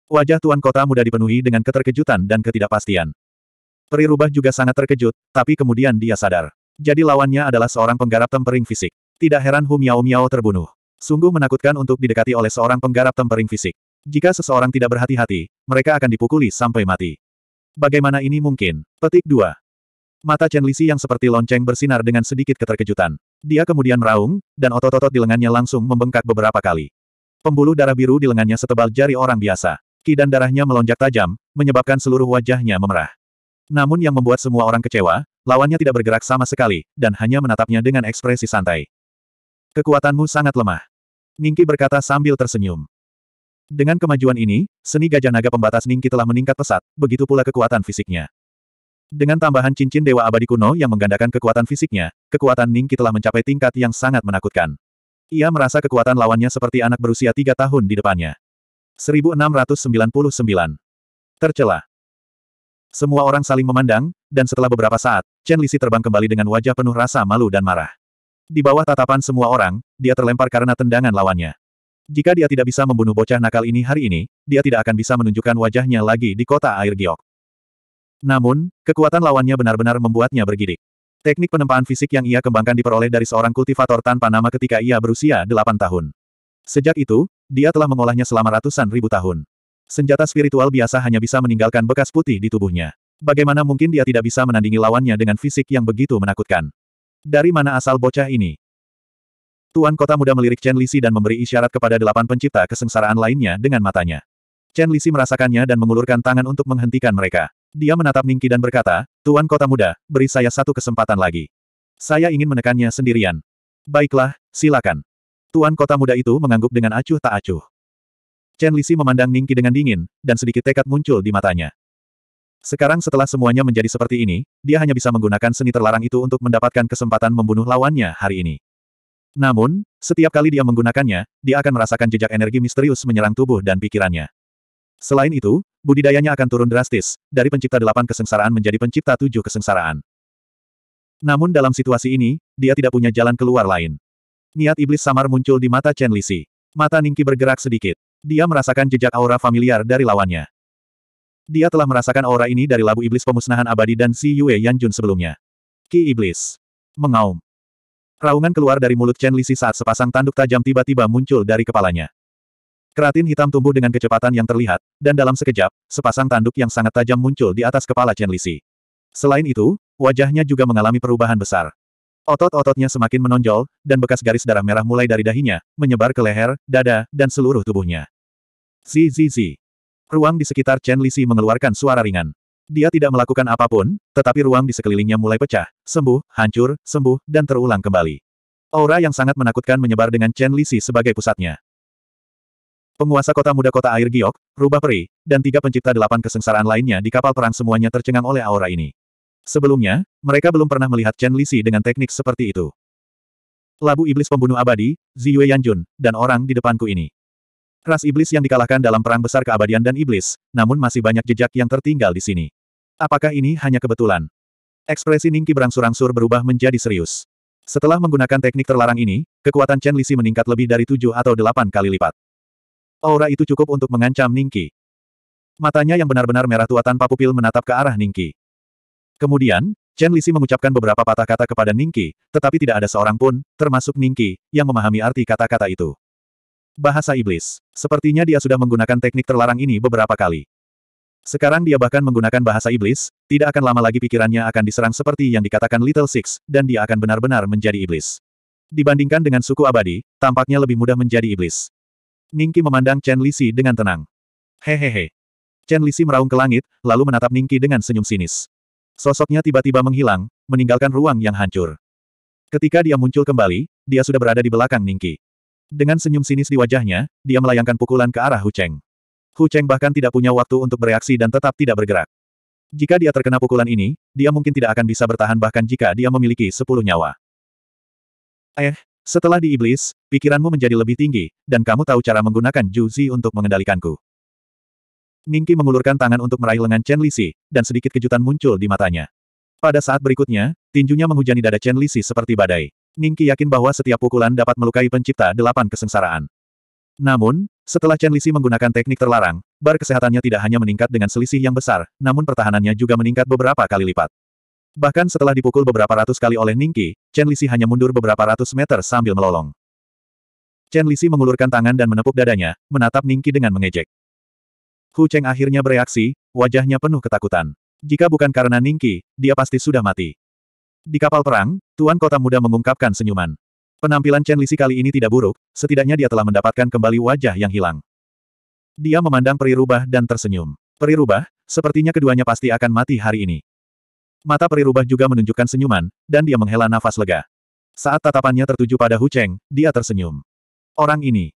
Wajah Tuan Kota Muda dipenuhi dengan keterkejutan dan ketidakpastian. Peri rubah juga sangat terkejut, tapi kemudian dia sadar. Jadi lawannya adalah seorang penggarap tempering fisik. Tidak heran Hu Miao Miao terbunuh. Sungguh menakutkan untuk didekati oleh seorang penggarap tempering fisik. Jika seseorang tidak berhati-hati, mereka akan dipukuli sampai mati. Bagaimana ini mungkin? Petik 2. Mata Chen Lisi yang seperti lonceng bersinar dengan sedikit keterkejutan. Dia kemudian meraung, dan otot-otot di lengannya langsung membengkak beberapa kali. Pembuluh darah biru di lengannya setebal jari orang biasa. Ki dan darahnya melonjak tajam, menyebabkan seluruh wajahnya memerah. Namun yang membuat semua orang kecewa, lawannya tidak bergerak sama sekali, dan hanya menatapnya dengan ekspresi santai. Kekuatanmu sangat lemah. Ningki berkata sambil tersenyum. Dengan kemajuan ini, seni gajah naga pembatas Ningki telah meningkat pesat, begitu pula kekuatan fisiknya. Dengan tambahan cincin Dewa Abadi Kuno yang menggandakan kekuatan fisiknya, kekuatan Ningki telah mencapai tingkat yang sangat menakutkan. Ia merasa kekuatan lawannya seperti anak berusia tiga tahun di depannya. 1699. Tercelah. Semua orang saling memandang, dan setelah beberapa saat, Chen Lisi terbang kembali dengan wajah penuh rasa malu dan marah. Di bawah tatapan semua orang, dia terlempar karena tendangan lawannya. Jika dia tidak bisa membunuh bocah nakal ini hari ini, dia tidak akan bisa menunjukkan wajahnya lagi di kota air giok. Namun, kekuatan lawannya benar-benar membuatnya bergidik. Teknik penempaan fisik yang ia kembangkan diperoleh dari seorang kultivator tanpa nama ketika ia berusia 8 tahun. Sejak itu, dia telah mengolahnya selama ratusan ribu tahun. Senjata spiritual biasa hanya bisa meninggalkan bekas putih di tubuhnya. Bagaimana mungkin dia tidak bisa menandingi lawannya dengan fisik yang begitu menakutkan? Dari mana asal bocah ini? Tuan kota muda melirik Chen Lisi dan memberi isyarat kepada delapan pencipta kesengsaraan lainnya dengan matanya. Chen Lisi merasakannya dan mengulurkan tangan untuk menghentikan mereka. Dia menatap Ningki dan berkata, Tuan Kota Muda, beri saya satu kesempatan lagi. Saya ingin menekannya sendirian. Baiklah, silakan. Tuan Kota Muda itu mengangguk dengan acuh tak acuh. Chen Lisi memandang Ningki dengan dingin, dan sedikit tekad muncul di matanya. Sekarang setelah semuanya menjadi seperti ini, dia hanya bisa menggunakan seni terlarang itu untuk mendapatkan kesempatan membunuh lawannya hari ini. Namun, setiap kali dia menggunakannya, dia akan merasakan jejak energi misterius menyerang tubuh dan pikirannya. Selain itu, budidayanya akan turun drastis, dari pencipta delapan kesengsaraan menjadi pencipta tujuh kesengsaraan. Namun dalam situasi ini, dia tidak punya jalan keluar lain. Niat iblis samar muncul di mata Chen Lisi. Mata Ningki bergerak sedikit. Dia merasakan jejak aura familiar dari lawannya. Dia telah merasakan aura ini dari labu iblis pemusnahan abadi dan si Yue Yanjun sebelumnya. Ki Iblis. Mengaum. Raungan keluar dari mulut Chen Lisi saat sepasang tanduk tajam tiba-tiba muncul dari kepalanya. Keratin hitam tumbuh dengan kecepatan yang terlihat, dan dalam sekejap, sepasang tanduk yang sangat tajam muncul di atas kepala Chen Lisi. Selain itu, wajahnya juga mengalami perubahan besar. Otot-ototnya semakin menonjol, dan bekas garis darah merah mulai dari dahinya, menyebar ke leher, dada, dan seluruh tubuhnya. Zi zi zi. Ruang di sekitar Chen Lisi mengeluarkan suara ringan. Dia tidak melakukan apapun, tetapi ruang di sekelilingnya mulai pecah, sembuh, hancur, sembuh, dan terulang kembali. Aura yang sangat menakutkan menyebar dengan Chen Lisi sebagai pusatnya. Penguasa kota muda kota air Giok, Rubah Peri, dan tiga pencipta delapan kesengsaraan lainnya di kapal perang semuanya tercengang oleh aura ini. Sebelumnya, mereka belum pernah melihat Chen Lisi dengan teknik seperti itu. Labu iblis pembunuh abadi, Ziyue Yanjun, dan orang di depanku ini. Ras iblis yang dikalahkan dalam perang besar keabadian dan iblis, namun masih banyak jejak yang tertinggal di sini. Apakah ini hanya kebetulan? Ekspresi Ningki berangsur-angsur berubah menjadi serius. Setelah menggunakan teknik terlarang ini, kekuatan Chen Lisi meningkat lebih dari tujuh atau delapan kali lipat. Aura itu cukup untuk mengancam Ningki. Matanya yang benar-benar merah tua tanpa pupil menatap ke arah Ningki. Kemudian, Chen Lisi mengucapkan beberapa patah kata kepada Ningki, tetapi tidak ada seorang pun, termasuk Ningki, yang memahami arti kata-kata itu. Bahasa Iblis. Sepertinya dia sudah menggunakan teknik terlarang ini beberapa kali. Sekarang dia bahkan menggunakan bahasa iblis, tidak akan lama lagi pikirannya akan diserang seperti yang dikatakan Little Six, dan dia akan benar-benar menjadi iblis. Dibandingkan dengan suku abadi, tampaknya lebih mudah menjadi iblis. Ningki memandang Chen Lisi dengan tenang. Hehehe. Chen Lisi meraung ke langit, lalu menatap Ningki dengan senyum sinis. Sosoknya tiba-tiba menghilang, meninggalkan ruang yang hancur. Ketika dia muncul kembali, dia sudah berada di belakang Ningki. Dengan senyum sinis di wajahnya, dia melayangkan pukulan ke arah Hu Cheng. Hu Cheng bahkan tidak punya waktu untuk bereaksi dan tetap tidak bergerak. Jika dia terkena pukulan ini, dia mungkin tidak akan bisa bertahan bahkan jika dia memiliki sepuluh nyawa. Eh, setelah di iblis, pikiranmu menjadi lebih tinggi, dan kamu tahu cara menggunakan Juzi untuk mengendalikanku. Ningki mengulurkan tangan untuk meraih lengan Chen Li Lisi, dan sedikit kejutan muncul di matanya. Pada saat berikutnya, tinjunya menghujani dada Chen Li Lisi seperti badai. Ningki yakin bahwa setiap pukulan dapat melukai pencipta delapan kesengsaraan. Namun, setelah Chen Li Lisi menggunakan teknik terlarang, bar kesehatannya tidak hanya meningkat dengan selisih yang besar, namun pertahanannya juga meningkat beberapa kali lipat. Bahkan setelah dipukul beberapa ratus kali oleh Ningki, Chen Lisi hanya mundur beberapa ratus meter sambil melolong. Chen Lisi mengulurkan tangan dan menepuk dadanya, menatap Ningki dengan mengejek. Hu Cheng akhirnya bereaksi, wajahnya penuh ketakutan. Jika bukan karena Ningki, dia pasti sudah mati. Di kapal perang, Tuan Kota Muda mengungkapkan senyuman. Penampilan Chen Lisi kali ini tidak buruk, setidaknya dia telah mendapatkan kembali wajah yang hilang. Dia memandang peri rubah dan tersenyum. Peri rubah, sepertinya keduanya pasti akan mati hari ini. Mata peri rubah juga menunjukkan senyuman, dan dia menghela nafas lega. Saat tatapannya tertuju pada Hu Cheng, dia tersenyum. Orang ini.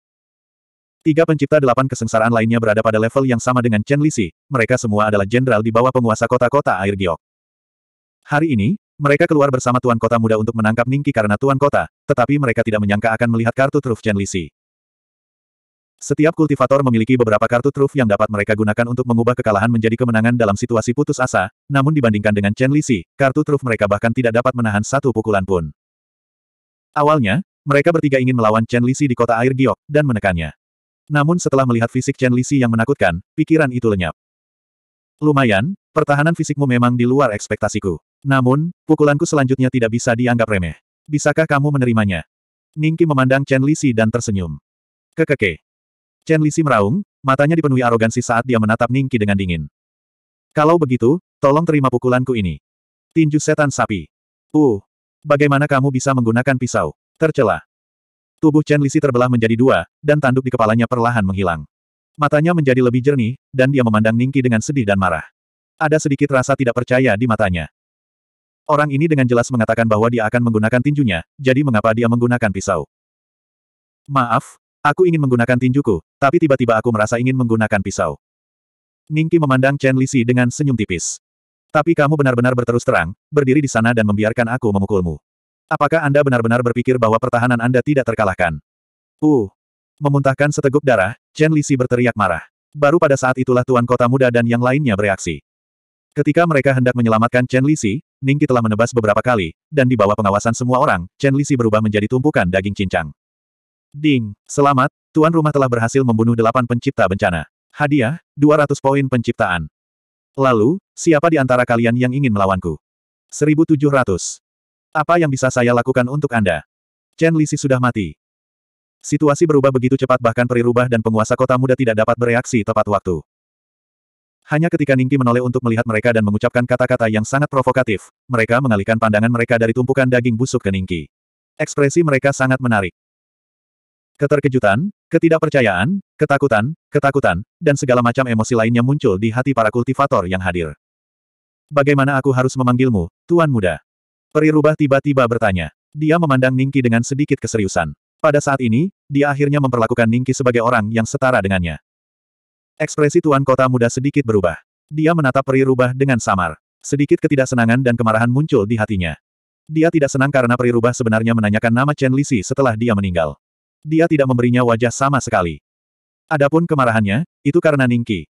Tiga pencipta delapan kesengsaraan lainnya berada pada level yang sama dengan Chen Lisi, mereka semua adalah jenderal di bawah penguasa kota-kota air giok. Hari ini, mereka keluar bersama Tuan Kota Muda untuk menangkap Ningki karena Tuan Kota, tetapi mereka tidak menyangka akan melihat kartu truf Chen Lisi. Setiap kultivator memiliki beberapa kartu truf yang dapat mereka gunakan untuk mengubah kekalahan menjadi kemenangan dalam situasi putus asa, namun dibandingkan dengan Chen Lisi, kartu truf mereka bahkan tidak dapat menahan satu pukulan pun. Awalnya, mereka bertiga ingin melawan Chen Lisi di kota air giok, dan menekannya. Namun setelah melihat fisik Chen Lisi yang menakutkan, pikiran itu lenyap. Lumayan, pertahanan fisikmu memang di luar ekspektasiku. Namun, pukulanku selanjutnya tidak bisa dianggap remeh. Bisakah kamu menerimanya? Ningki memandang Chen Lisi dan tersenyum. Kekeke, Chen Lisi meraung, matanya dipenuhi arogansi saat dia menatap Ningki dengan dingin. Kalau begitu, tolong terima pukulanku ini. Tinju setan sapi. Uh, bagaimana kamu bisa menggunakan pisau? Tercela. Tubuh Chen Lisi terbelah menjadi dua, dan tanduk di kepalanya perlahan menghilang. Matanya menjadi lebih jernih, dan dia memandang Ningki dengan sedih dan marah. Ada sedikit rasa tidak percaya di matanya. Orang ini dengan jelas mengatakan bahwa dia akan menggunakan tinjunya, jadi mengapa dia menggunakan pisau? Maaf, Aku ingin menggunakan tinjuku, tapi tiba-tiba aku merasa ingin menggunakan pisau. Ningki memandang Chen Lisi dengan senyum tipis. Tapi kamu benar-benar berterus terang, berdiri di sana dan membiarkan aku memukulmu. Apakah Anda benar-benar berpikir bahwa pertahanan Anda tidak terkalahkan? Uh! Memuntahkan seteguk darah, Chen Lisi berteriak marah. Baru pada saat itulah Tuan Kota Muda dan yang lainnya bereaksi. Ketika mereka hendak menyelamatkan Chen Lisi, Ningki telah menebas beberapa kali, dan di bawah pengawasan semua orang, Chen Lisi berubah menjadi tumpukan daging cincang. Ding, selamat, tuan rumah telah berhasil membunuh delapan pencipta bencana. Hadiah, 200 poin penciptaan. Lalu, siapa di antara kalian yang ingin melawanku? 1700. Apa yang bisa saya lakukan untuk Anda? Chen Li Lisi sudah mati. Situasi berubah begitu cepat bahkan perirubah dan penguasa kota muda tidak dapat bereaksi tepat waktu. Hanya ketika Ningki menoleh untuk melihat mereka dan mengucapkan kata-kata yang sangat provokatif, mereka mengalihkan pandangan mereka dari tumpukan daging busuk ke Ningki. Ekspresi mereka sangat menarik. Keterkejutan, ketidakpercayaan, ketakutan, ketakutan, dan segala macam emosi lainnya muncul di hati para kultivator yang hadir. Bagaimana aku harus memanggilmu, Tuan Muda? Peri rubah tiba-tiba bertanya. Dia memandang Ningki dengan sedikit keseriusan. Pada saat ini, dia akhirnya memperlakukan Ningki sebagai orang yang setara dengannya. Ekspresi Tuan Kota Muda sedikit berubah. Dia menatap peri rubah dengan samar. Sedikit ketidaksenangan dan kemarahan muncul di hatinya. Dia tidak senang karena peri rubah sebenarnya menanyakan nama Chen Lisi setelah dia meninggal dia tidak memberinya wajah sama sekali. Adapun kemarahannya, itu karena Ningki.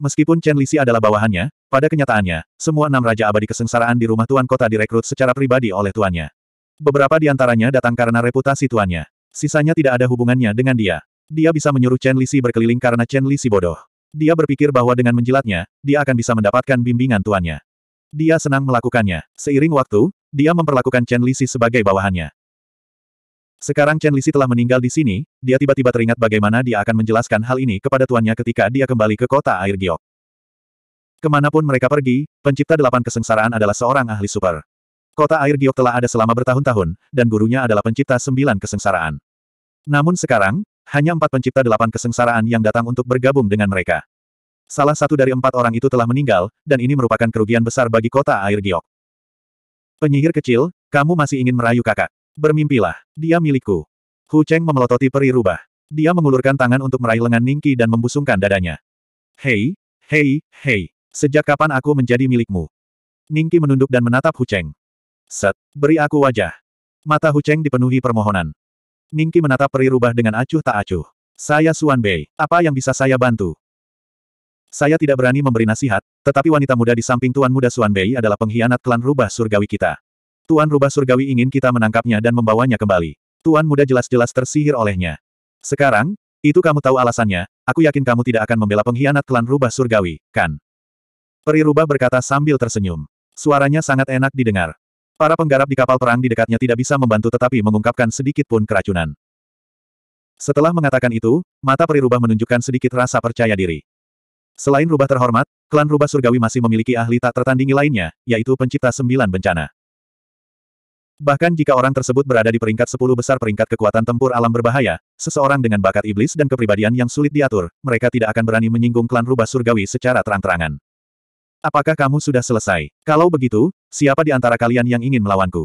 Meskipun Chen Lisi adalah bawahannya, pada kenyataannya, semua enam Raja Abadi Kesengsaraan di rumah Tuan Kota direkrut secara pribadi oleh tuannya. Beberapa di antaranya datang karena reputasi tuannya. Sisanya tidak ada hubungannya dengan dia. Dia bisa menyuruh Chen Lisi berkeliling karena Chen Lisi bodoh. Dia berpikir bahwa dengan menjilatnya, dia akan bisa mendapatkan bimbingan tuannya. Dia senang melakukannya. Seiring waktu, dia memperlakukan Chen Lisi sebagai bawahannya. Sekarang Chen Lisi telah meninggal di sini, dia tiba-tiba teringat bagaimana dia akan menjelaskan hal ini kepada tuannya ketika dia kembali ke kota air giok. Kemanapun mereka pergi, pencipta delapan kesengsaraan adalah seorang ahli super. Kota air giok telah ada selama bertahun-tahun, dan gurunya adalah pencipta sembilan kesengsaraan. Namun sekarang, hanya empat pencipta delapan kesengsaraan yang datang untuk bergabung dengan mereka. Salah satu dari empat orang itu telah meninggal, dan ini merupakan kerugian besar bagi kota air giok. Penyihir kecil, kamu masih ingin merayu kakak. Bermimpilah, dia milikku. Hu Cheng memelototi peri rubah. Dia mengulurkan tangan untuk meraih lengan Ningki dan membusungkan dadanya. Hei, hei, hei, sejak kapan aku menjadi milikmu? Ningki menunduk dan menatap Hu Cheng. Set, beri aku wajah. Mata Hu Cheng dipenuhi permohonan. Ningki menatap peri rubah dengan acuh tak acuh. Saya Suan Bei, apa yang bisa saya bantu? Saya tidak berani memberi nasihat, tetapi wanita muda di samping Tuan Muda Suan Bei adalah pengkhianat klan rubah surgawi kita. Tuan rubah surgawi ingin kita menangkapnya dan membawanya kembali. Tuan muda jelas-jelas tersihir olehnya. Sekarang, itu kamu tahu alasannya, aku yakin kamu tidak akan membela pengkhianat klan rubah surgawi, kan? Peri rubah berkata sambil tersenyum. Suaranya sangat enak didengar. Para penggarap di kapal perang di dekatnya tidak bisa membantu tetapi mengungkapkan sedikit pun keracunan. Setelah mengatakan itu, mata peri rubah menunjukkan sedikit rasa percaya diri. Selain rubah terhormat, klan rubah surgawi masih memiliki ahli tak tertandingi lainnya, yaitu pencipta sembilan bencana. Bahkan jika orang tersebut berada di peringkat 10 besar peringkat kekuatan tempur alam berbahaya, seseorang dengan bakat iblis dan kepribadian yang sulit diatur, mereka tidak akan berani menyinggung klan rubah surgawi secara terang-terangan. Apakah kamu sudah selesai? Kalau begitu, siapa di antara kalian yang ingin melawanku?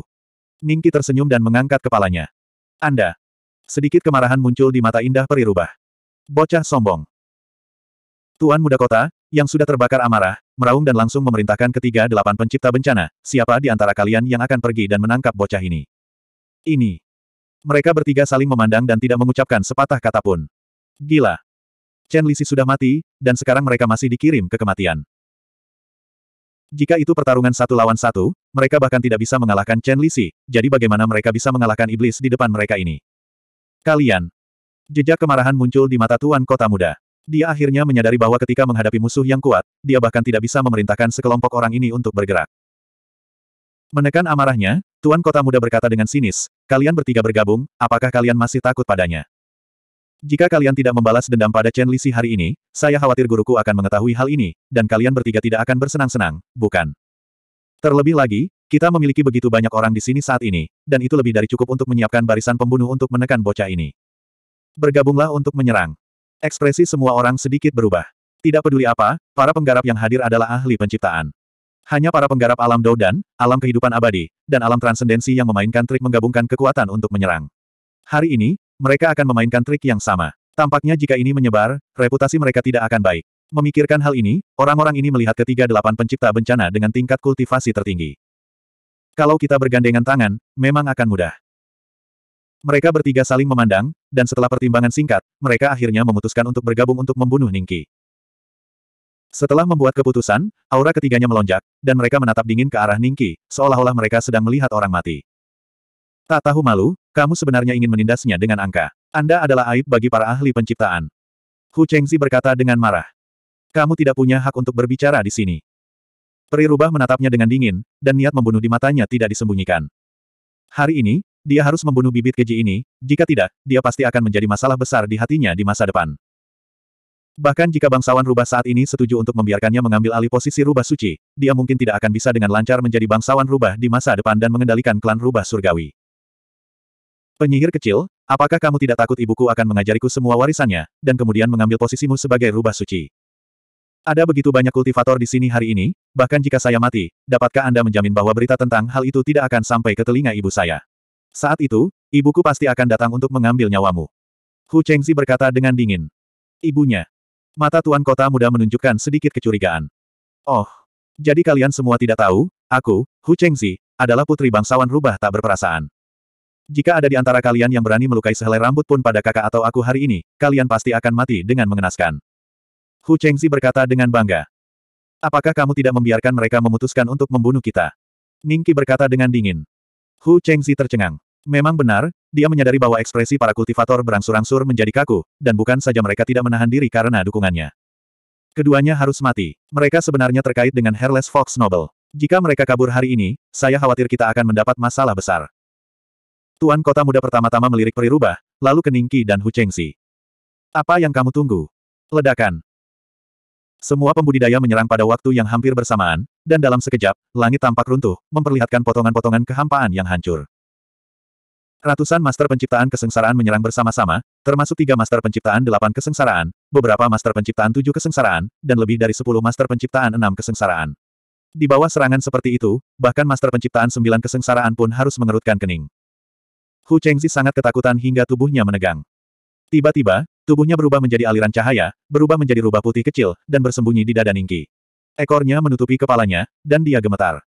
Ningki tersenyum dan mengangkat kepalanya. Anda. Sedikit kemarahan muncul di mata indah peri rubah. Bocah sombong. Tuan Muda Kota, yang sudah terbakar amarah, meraung dan langsung memerintahkan ketiga delapan pencipta bencana, siapa di antara kalian yang akan pergi dan menangkap bocah ini? Ini. Mereka bertiga saling memandang dan tidak mengucapkan sepatah kata pun. Gila. Chen Lisi sudah mati, dan sekarang mereka masih dikirim ke kematian. Jika itu pertarungan satu lawan satu, mereka bahkan tidak bisa mengalahkan Chen Lisi, jadi bagaimana mereka bisa mengalahkan iblis di depan mereka ini? Kalian. Jejak kemarahan muncul di mata Tuan Kota Muda. Dia akhirnya menyadari bahwa ketika menghadapi musuh yang kuat, dia bahkan tidak bisa memerintahkan sekelompok orang ini untuk bergerak. Menekan amarahnya, Tuan Kota Muda berkata dengan sinis, kalian bertiga bergabung, apakah kalian masih takut padanya? Jika kalian tidak membalas dendam pada Chen Lisi hari ini, saya khawatir guruku akan mengetahui hal ini, dan kalian bertiga tidak akan bersenang-senang, bukan? Terlebih lagi, kita memiliki begitu banyak orang di sini saat ini, dan itu lebih dari cukup untuk menyiapkan barisan pembunuh untuk menekan bocah ini. Bergabunglah untuk menyerang. Ekspresi semua orang sedikit berubah. Tidak peduli apa, para penggarap yang hadir adalah ahli penciptaan. Hanya para penggarap alam Doudan, alam kehidupan abadi, dan alam transendensi yang memainkan trik menggabungkan kekuatan untuk menyerang. Hari ini, mereka akan memainkan trik yang sama. Tampaknya jika ini menyebar, reputasi mereka tidak akan baik. Memikirkan hal ini, orang-orang ini melihat ketiga delapan pencipta bencana dengan tingkat kultivasi tertinggi. Kalau kita bergandengan tangan, memang akan mudah. Mereka bertiga saling memandang, dan setelah pertimbangan singkat, mereka akhirnya memutuskan untuk bergabung untuk membunuh Ningki. Setelah membuat keputusan, aura ketiganya melonjak, dan mereka menatap dingin ke arah Ningki, seolah-olah mereka sedang melihat orang mati. Tak tahu malu, kamu sebenarnya ingin menindasnya dengan angka. Anda adalah aib bagi para ahli penciptaan. Hu Chengzi berkata dengan marah. Kamu tidak punya hak untuk berbicara di sini. Peri menatapnya dengan dingin, dan niat membunuh di matanya tidak disembunyikan. Hari ini, dia harus membunuh bibit keji ini, jika tidak, dia pasti akan menjadi masalah besar di hatinya di masa depan. Bahkan jika bangsawan rubah saat ini setuju untuk membiarkannya mengambil alih posisi rubah suci, dia mungkin tidak akan bisa dengan lancar menjadi bangsawan rubah di masa depan dan mengendalikan klan rubah surgawi. Penyihir kecil, apakah kamu tidak takut ibuku akan mengajariku semua warisannya, dan kemudian mengambil posisimu sebagai rubah suci? Ada begitu banyak kultivator di sini hari ini, bahkan jika saya mati, dapatkah Anda menjamin bahwa berita tentang hal itu tidak akan sampai ke telinga ibu saya? Saat itu, ibuku pasti akan datang untuk mengambil nyawamu. Hu Chengzi berkata dengan dingin. Ibunya. Mata Tuan Kota Muda menunjukkan sedikit kecurigaan. Oh. Jadi kalian semua tidak tahu, aku, Hu Chengzi, adalah putri bangsawan rubah tak berperasaan. Jika ada di antara kalian yang berani melukai sehelai rambut pun pada kakak atau aku hari ini, kalian pasti akan mati dengan mengenaskan. Hu Chengzi berkata dengan bangga. Apakah kamu tidak membiarkan mereka memutuskan untuk membunuh kita? Ningki berkata dengan dingin. Hu Chengzi tercengang. Memang benar, dia menyadari bahwa ekspresi para kultivator berangsur-angsur menjadi kaku, dan bukan saja mereka tidak menahan diri karena dukungannya. Keduanya harus mati. Mereka sebenarnya terkait dengan Hairless Fox Noble. Jika mereka kabur hari ini, saya khawatir kita akan mendapat masalah besar. Tuan kota muda pertama-tama melirik perirubah, lalu Keningki dan Hu Chengzi. Apa yang kamu tunggu? Ledakan. Semua pembudidaya menyerang pada waktu yang hampir bersamaan, dan dalam sekejap, langit tampak runtuh, memperlihatkan potongan-potongan kehampaan yang hancur. Ratusan master penciptaan kesengsaraan menyerang bersama-sama, termasuk tiga master penciptaan delapan kesengsaraan, beberapa master penciptaan tujuh kesengsaraan, dan lebih dari sepuluh master penciptaan enam kesengsaraan. Di bawah serangan seperti itu, bahkan master penciptaan sembilan kesengsaraan pun harus mengerutkan kening. Hu Chengzi sangat ketakutan hingga tubuhnya menegang. Tiba-tiba, Tubuhnya berubah menjadi aliran cahaya, berubah menjadi rubah putih kecil, dan bersembunyi di dada Ningki. Ekornya menutupi kepalanya, dan dia gemetar.